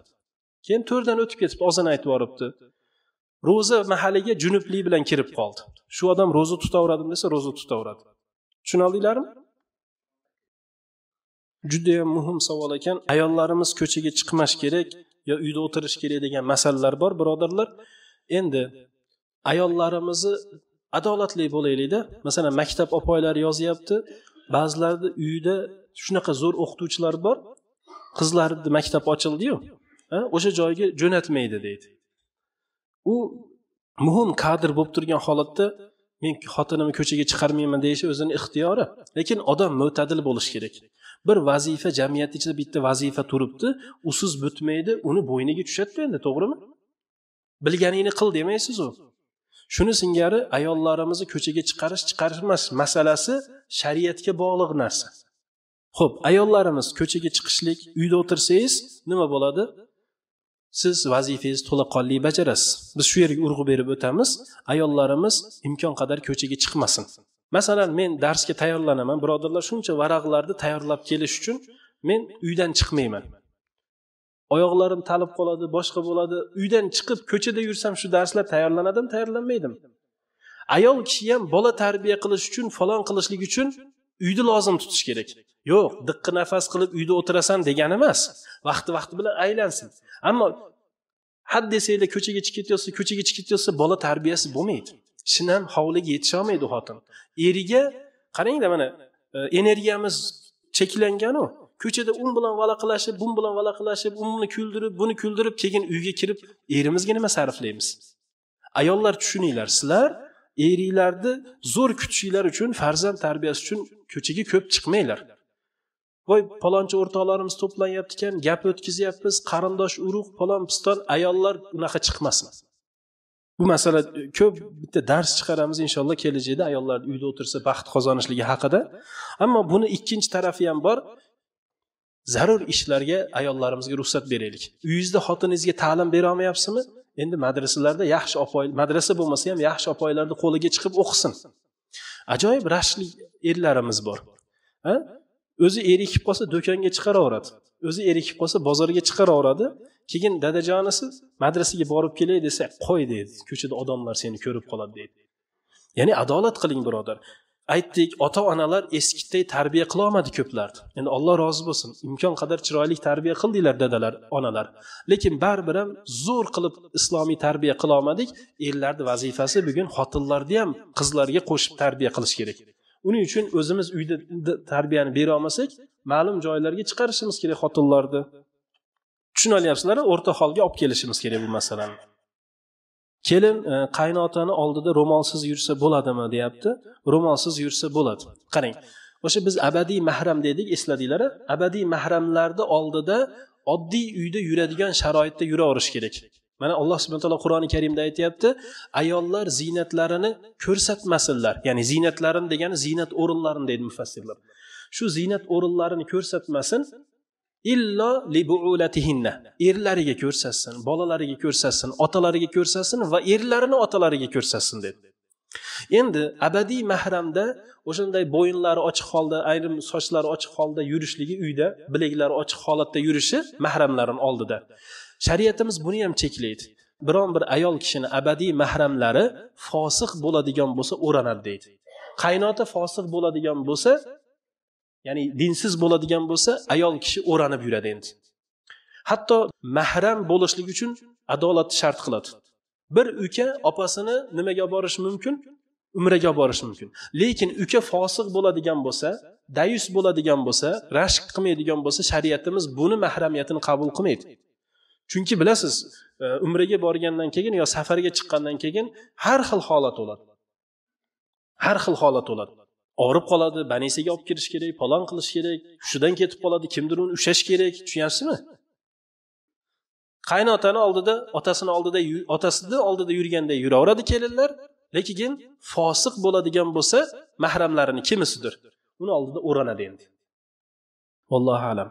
keyin to'rtdan o'tib ketibdi ozon aytib yuboribdi ro'za mahaliga junublik bilan kirib qoldi shu odam ro'za tutaveradimi desa ro'za tutaveradi tushunaldinglarmi judayam muhim savol ekan ayollarimiz ko'chaga chiqmash kerak yo uyda o'tirish kerak degan masalalar bor birodarlar endi ayollarimizni adolatli bo'laylikda masalan maktab opalar yozyapti ba'zilarni uyida shunaqa zo'r o'qituvchilar bor qizlarni maktab ochildiyu o'sha joyga jo'natmaydi deydi u muhim kadr bo'lib turgan holatda men xotinimni ko'chaga chiqarmayman deyishi o'zini ixtiyori lekin odam mo'tadil bo'lishi kerak bir vazifa jamiyat ichida bitta vazifa turibdi usiz bitmaydi uni bo'yniga tushadida endi to'g'rimi bilganingni qil demaysizu shuni singari ayollarimizni ko'chaga chiqarish chiqarmas masalasi shariatga bog'liq narsa ho'p ayollarimiz ko'chaga chiqishlik uyda o'tirsangiz nima bo'ladi siz vazifangizni to'laqonli bajarasiz biz shu yerga urg'u berib o'tamiz ayollarimiz imkon qadar ko'chaga chiqmasin masalan men darsga tayyorlanaman birodarlar shuncha varaqlarni tayyorlab kelish uchun men uydan chiqmayman oyoqlarim talib qoladi boshqa bo'ladi uydan chiqib ko'chada yursam shu darslar tayyorlanadimi tayyorlanmaydimi ayol kishi ham bola tarbiya qilish uchun falon qilishlik uchun uyni lozim tutish kerak yo'q diqqi nafas qilib uyda o'tirasan degani emas vaqti vaqti bilan aylansin ammo had desanglar ko'chaga chiqib ketyapsa ko'chaga chiqib ketyapsa bola tarbiyasi bo'lmaydi shinam hovliga yetisholmaydi xotin eriga qarangda mana e, energiyamiz cheklanganu ko'chada un um bilan valaqilashib bun bilan valaqilashib uni kuldirib buni kuldirib keyin uyga kirib erimizga nima sarflaymiz ayollar tushuninglar sizlar eringlarni zo'r kutishinglar uchun farzand tarbiyasi uchun ko'chaga ko'p chiqmanglar voy palonchi o'rtoqlarimiz to'planyapti ekan gap o'tkazyapmiz qarindosh urug' palon piston ayollar unaqa chiqmasin bu masala e, ko'p bitta dars chiqaramiz inshaalloh kelajakda ayollar uyda o'tirsa baxt qozonishligi haqida ammo buni ikkinchi tarafi ham bor zarur ishlarga ayollarimizga ruxsat beraylik uyingizda xotiningizga ta'lim berolmayapsizmi endi madrasalarda yaxshi opa madrasa bo'lmasa ham yaxshi opoylarni qo'liga chiqib o'qisin ajoyib rashli erlarimiz bor o'zi erikib qolsa do'konga chiqaraveradi o'zi erikib qolsa bozorga chiqaraveradi keyin dadajonisi madrasaga borib kelay desa qo'y deydi ko'chada odamlar seni ko'rib qoladi deydi ya'ni adolat qiling birodar aytdik ota onalar eskiday tarbiya qilolmadi ko'plarni yani endi alloh rozi bo'lsin imkon qadar chiroyli tarbiya qildinglar dadalar onalar lekin baribir ham zo'r qilib islomiy tarbiya qilolmadik erlarni vazifasi bugun xotinlarni ham qizlarga qo'shib tarbiya qilish kerak uning uchun o'zimiz uyda tarbiyani bera olmasak ma'lum joylarga chiqarishimiz kerak xotinlarni tushunalyapsizlar o'rta holga olib kelishimiz kerak bu masalani kelin e, qaynotani oldida ro'molsiz yursa bo'ladimi deyapti ro'molsiz yursa bo'ladi qarang o'sha biz abadiy mahram dedik esladinglar abadiy mahramlarni oldida oddiy uyda yuradigan sharoitda yuraverish kerak mana alloh subhana taolo qur'oni karimda aytyapti ayollar ziynatlarini ko'rsatmasinlar ya'ni ziynatlarini degani ziynat o'rinlarini deydi mufassirlar shu ziynat o'rinlarini ko'rsatmasin illo libuulatihinna erlariga ko'rsatsin bolalariga ko'rsatsin otalariga ko'rsatsin va erlarini otalariga ko'rsatsin dedi endi abadiy mahramda o'shanday bo'yinlari ochiq holda ayrim sochlari ochiq holda yurishligi uyda bilaklari ochiq holatda yurishi mahramlarni oldida shariatimiz buni ham cheklaydi biron bir ayol kishini abadiy mahramlari fosiq bo'ladigan bo'lsa o'ranadi deydi qaynota fosiq bo'ladigan bo'lsa ya'ni dinsiz bo'ladigan bo'lsa ayol kishi o'ranib yuradi endi hatto mahram bo'lishlik uchun adolatni shart qiladi bir uka opasini nimaga olib borishi mumkin umraga olib borishi mumkin lekin uka fosiq bo'ladigan bo'lsa dayus bo'ladigan bo'lsa rashk qilmaydigan bo'lsa shariatimiz buni mahramiyatini qabul qilmaydi chunki bilasiz e, umraga borgandan keyin yo safarga chiqqandan keyin har xil holat bo'ladi har xil holat bo'ladi og'rib qoladi banisiga olib kirish kerak palon qilish kerak hushidan ketib qoladi kimdir uni ushlash kerak tushunyapsizmi qaynotani oldida otasini oldida otasini oldida yurganday yuraveradi kelinlar lekin fosiq bo'ladigan bo'lsa mahramlarini kimisidir uni oldida o'ranadi endi vallohu alam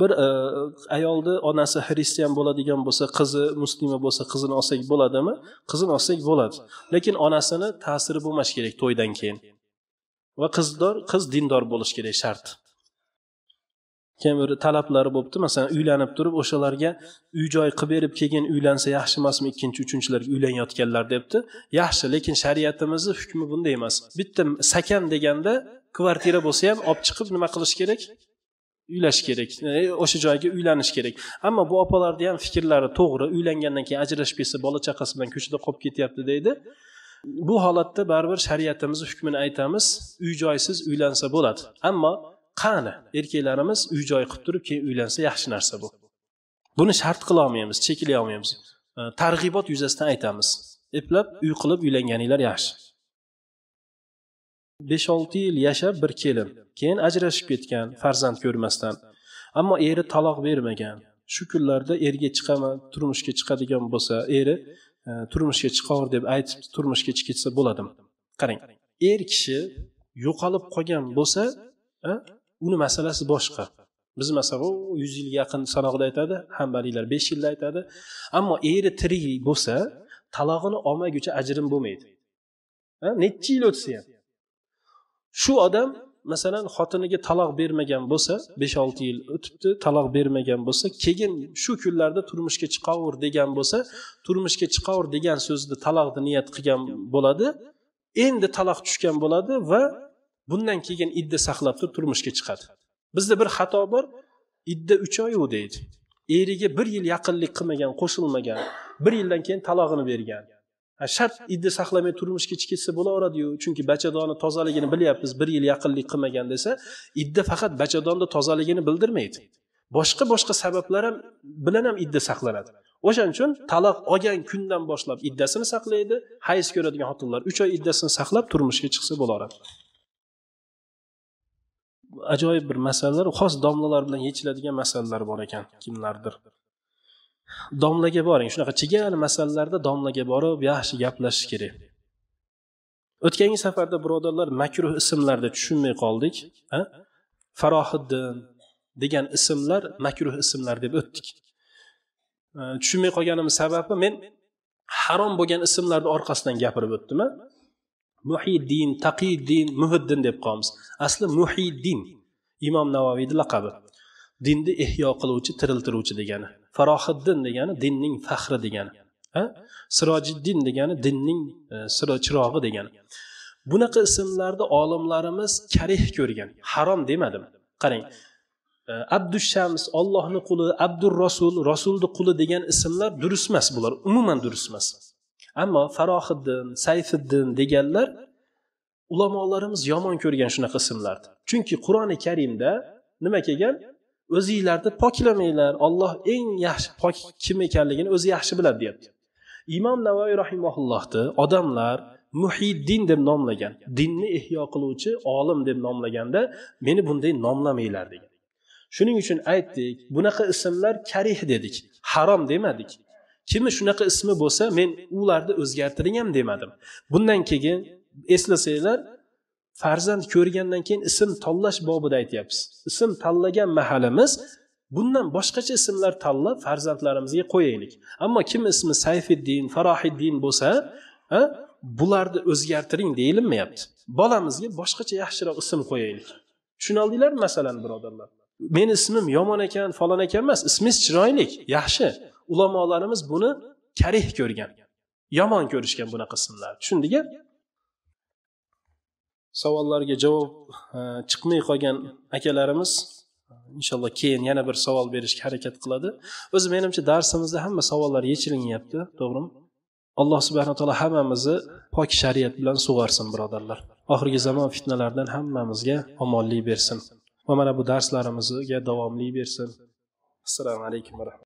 bir e, ayolni onasi xristian bo'ladigan bo'lsa qizi muslima bo'lsa qizini olsak bo'ladimi qizini olsak bo'ladi lekin onasini ta'siri bo'lmasi kerak to'ydan keyin va qizdor qiz dindor bo'lishi kerak shart keyin bir talablari bo'libdi masalan uylanib turib o'shalarga uy joy qilib berib keyin uylansa yaxshi emasmi ikkinchi uchinchilarga uylanayotganlar debdi yaxshi lekin shariatimizni hukmi bunday emas bitta sakan deganda kvartira bo'lsa ham olib chiqib nima qilish kerak uylash kerak e, o'sha joyga uylanish kerak ammo bu opalarni ham fikrlari to'g'ri uylangandan keyin ajrashib ketsa bola chaqasi bilan ko'chada qolib ketyapti deydi bu holatda baribir shariatimiz hukmini aytamiz uy joysiz uylansa bo'ladi ammo qani erkaklarimiz uy joy qilib turib keyin uylansa yaxshi narsa bu buni shart qila olmaymiz cheklay olmaymiz e, targ'ibot yuzasidan aytamiz eplab uy qilib uylanganinglar yaxshi besh olti yil yashab bir kelib keyin ajrashib ketgan farzand ko'rmasdan ammo eri taloq bermagan shu kunlarda erga chiqaman turmushga chiqadigan bo'lsa eri e, turmushga chiqaver deb aytib turmushga chiqib ketsa bo'ladimi qarang er kishi yo'qolib qolgan bo'lsa e, uni masalasi boshqa biz masalan yuz yilga yaqin sanoqda aytadi hambaliylar besh yilda aytadi ammo eri tirik bo'lsa talog'ini olmaguncha ajrim bo'lmaydi e, necha yil o'tsa ham shu odam masalan xotiniga taloq bermagan bo'lsa besh olti yil o'tibdi taloq bermagan bo'lsa keyin shu kunlarda turmushga chiqaver degan bo'lsa turmushga chiqaver degan so'zni taloqni niyat qilgan bo'ladi endi taloq tushgan bo'ladi va bundan keyin idda saqlab turib turmushga chiqadi bizda bir xato bor idda uch oyu deydi eriga bir yil yaqinlik qilmagan qo'shilmagan bir yildan keyin talog'ini bergan shart idni saqlamay turmushga chiqib ketsa bo'laveradiyu chunki bachadonni tozaligini bilyapmiz bir yil yaqinlik qilmagan desa idda faqat bachadonni tozaligini bildirmaydi boshqa boshqa sabablar ham bilan ham idda saqlanadi o'shaning uchun taloq olgan kundan boshlab iddasini saqlaydi hayz ko'radigan xotinlar uch oy iddasini saqlab turmushga chiqsa bo'laveradi ajoyib bir masalalar xos domlalar bilan yechiladigan masalalar bor ekan kimlardir domlaga boring shunaqa chigal masalalarda domlaga borib yaxshi gaplashish kerak o'tgangi safarda birodarlar makruh ismlarda tushunmay qoldik ha? farohiddin degan ismlar makruh ismlar deb o'tdik e, tushunmay qolganim sababi men harom bo'lgan ismlarni orqasidan gapirib o'tdim muhiddin taqiddin muhiddin deb qolamiz asli muhiddin imom navoiyni laqabi dinni ehyo qiluvchi tiriltiruvchi degani farohiddin degani dinning faxri degani sirojiddin degani dinning e, chirog'i degani bunaqa ismlarni olimlarimiz karih ko'rgan harom demadim qarang e, abdushams ollohni quli abdur rasul rasulni quli degan ismlar durust emas bular umuman durust emas ammo farohiddin sayfiddin deganlar ulamolarimiz yomon ko'rgan shunaqa ismlarni chunki qur'oni karimda nima kelgan o'zinglarni poklamanglar olloh eng yaxshi pok kim ekanligini o'zi yaxshi biladi deyapti imom navoiy rahimaullohni odamlar muhiddin deb nomlagan dinni ehyo qiluvchi olim deb nomlaganda meni bunday nomlamanglar degan shuning uchun aytdik bunaqa ismlar karih dedik harom demadik kimni shunaqa ismi bo'lsa men ularni o'zgartiring ham demadim bundan keyin eslasanglar farzand ko'rgandan keyin ism tanlash bobida aytyapmiz ism tanlagan mahalimiz bundan boshqacha ismlar tanlab farzandlarimizga qo'yaylik ammo kim ismi sayfiddin farohiddin bo'lsa bularni o'zgartiring deyilmayapti bolamizga boshqacha yaxshiroq ism qo'yaylik tushunaldinglarmi masalani birodarlar meni ismim yomon ekan falon ekan emas ismingiz chiroyli yaxshi ulamolarimiz buni karih ko'rgan yomon ko'rishgan bunaqa ismlarni tushundik savollarga javob e, chiqmay qolgan akalarimiz inshaalloh keyin yana bir savol berishga harakat qiladi o'zi menimcha darsimizda hamma savollar yechilinyapti to'g'rimi alloh subhana taolo hammamizni pok shariat bilan sug'orsin birodarlar oxirgi zamon fitnalardan hammamizga omonlik bersin va mana bu darslarimizga davomli bersin assalomu alaykum va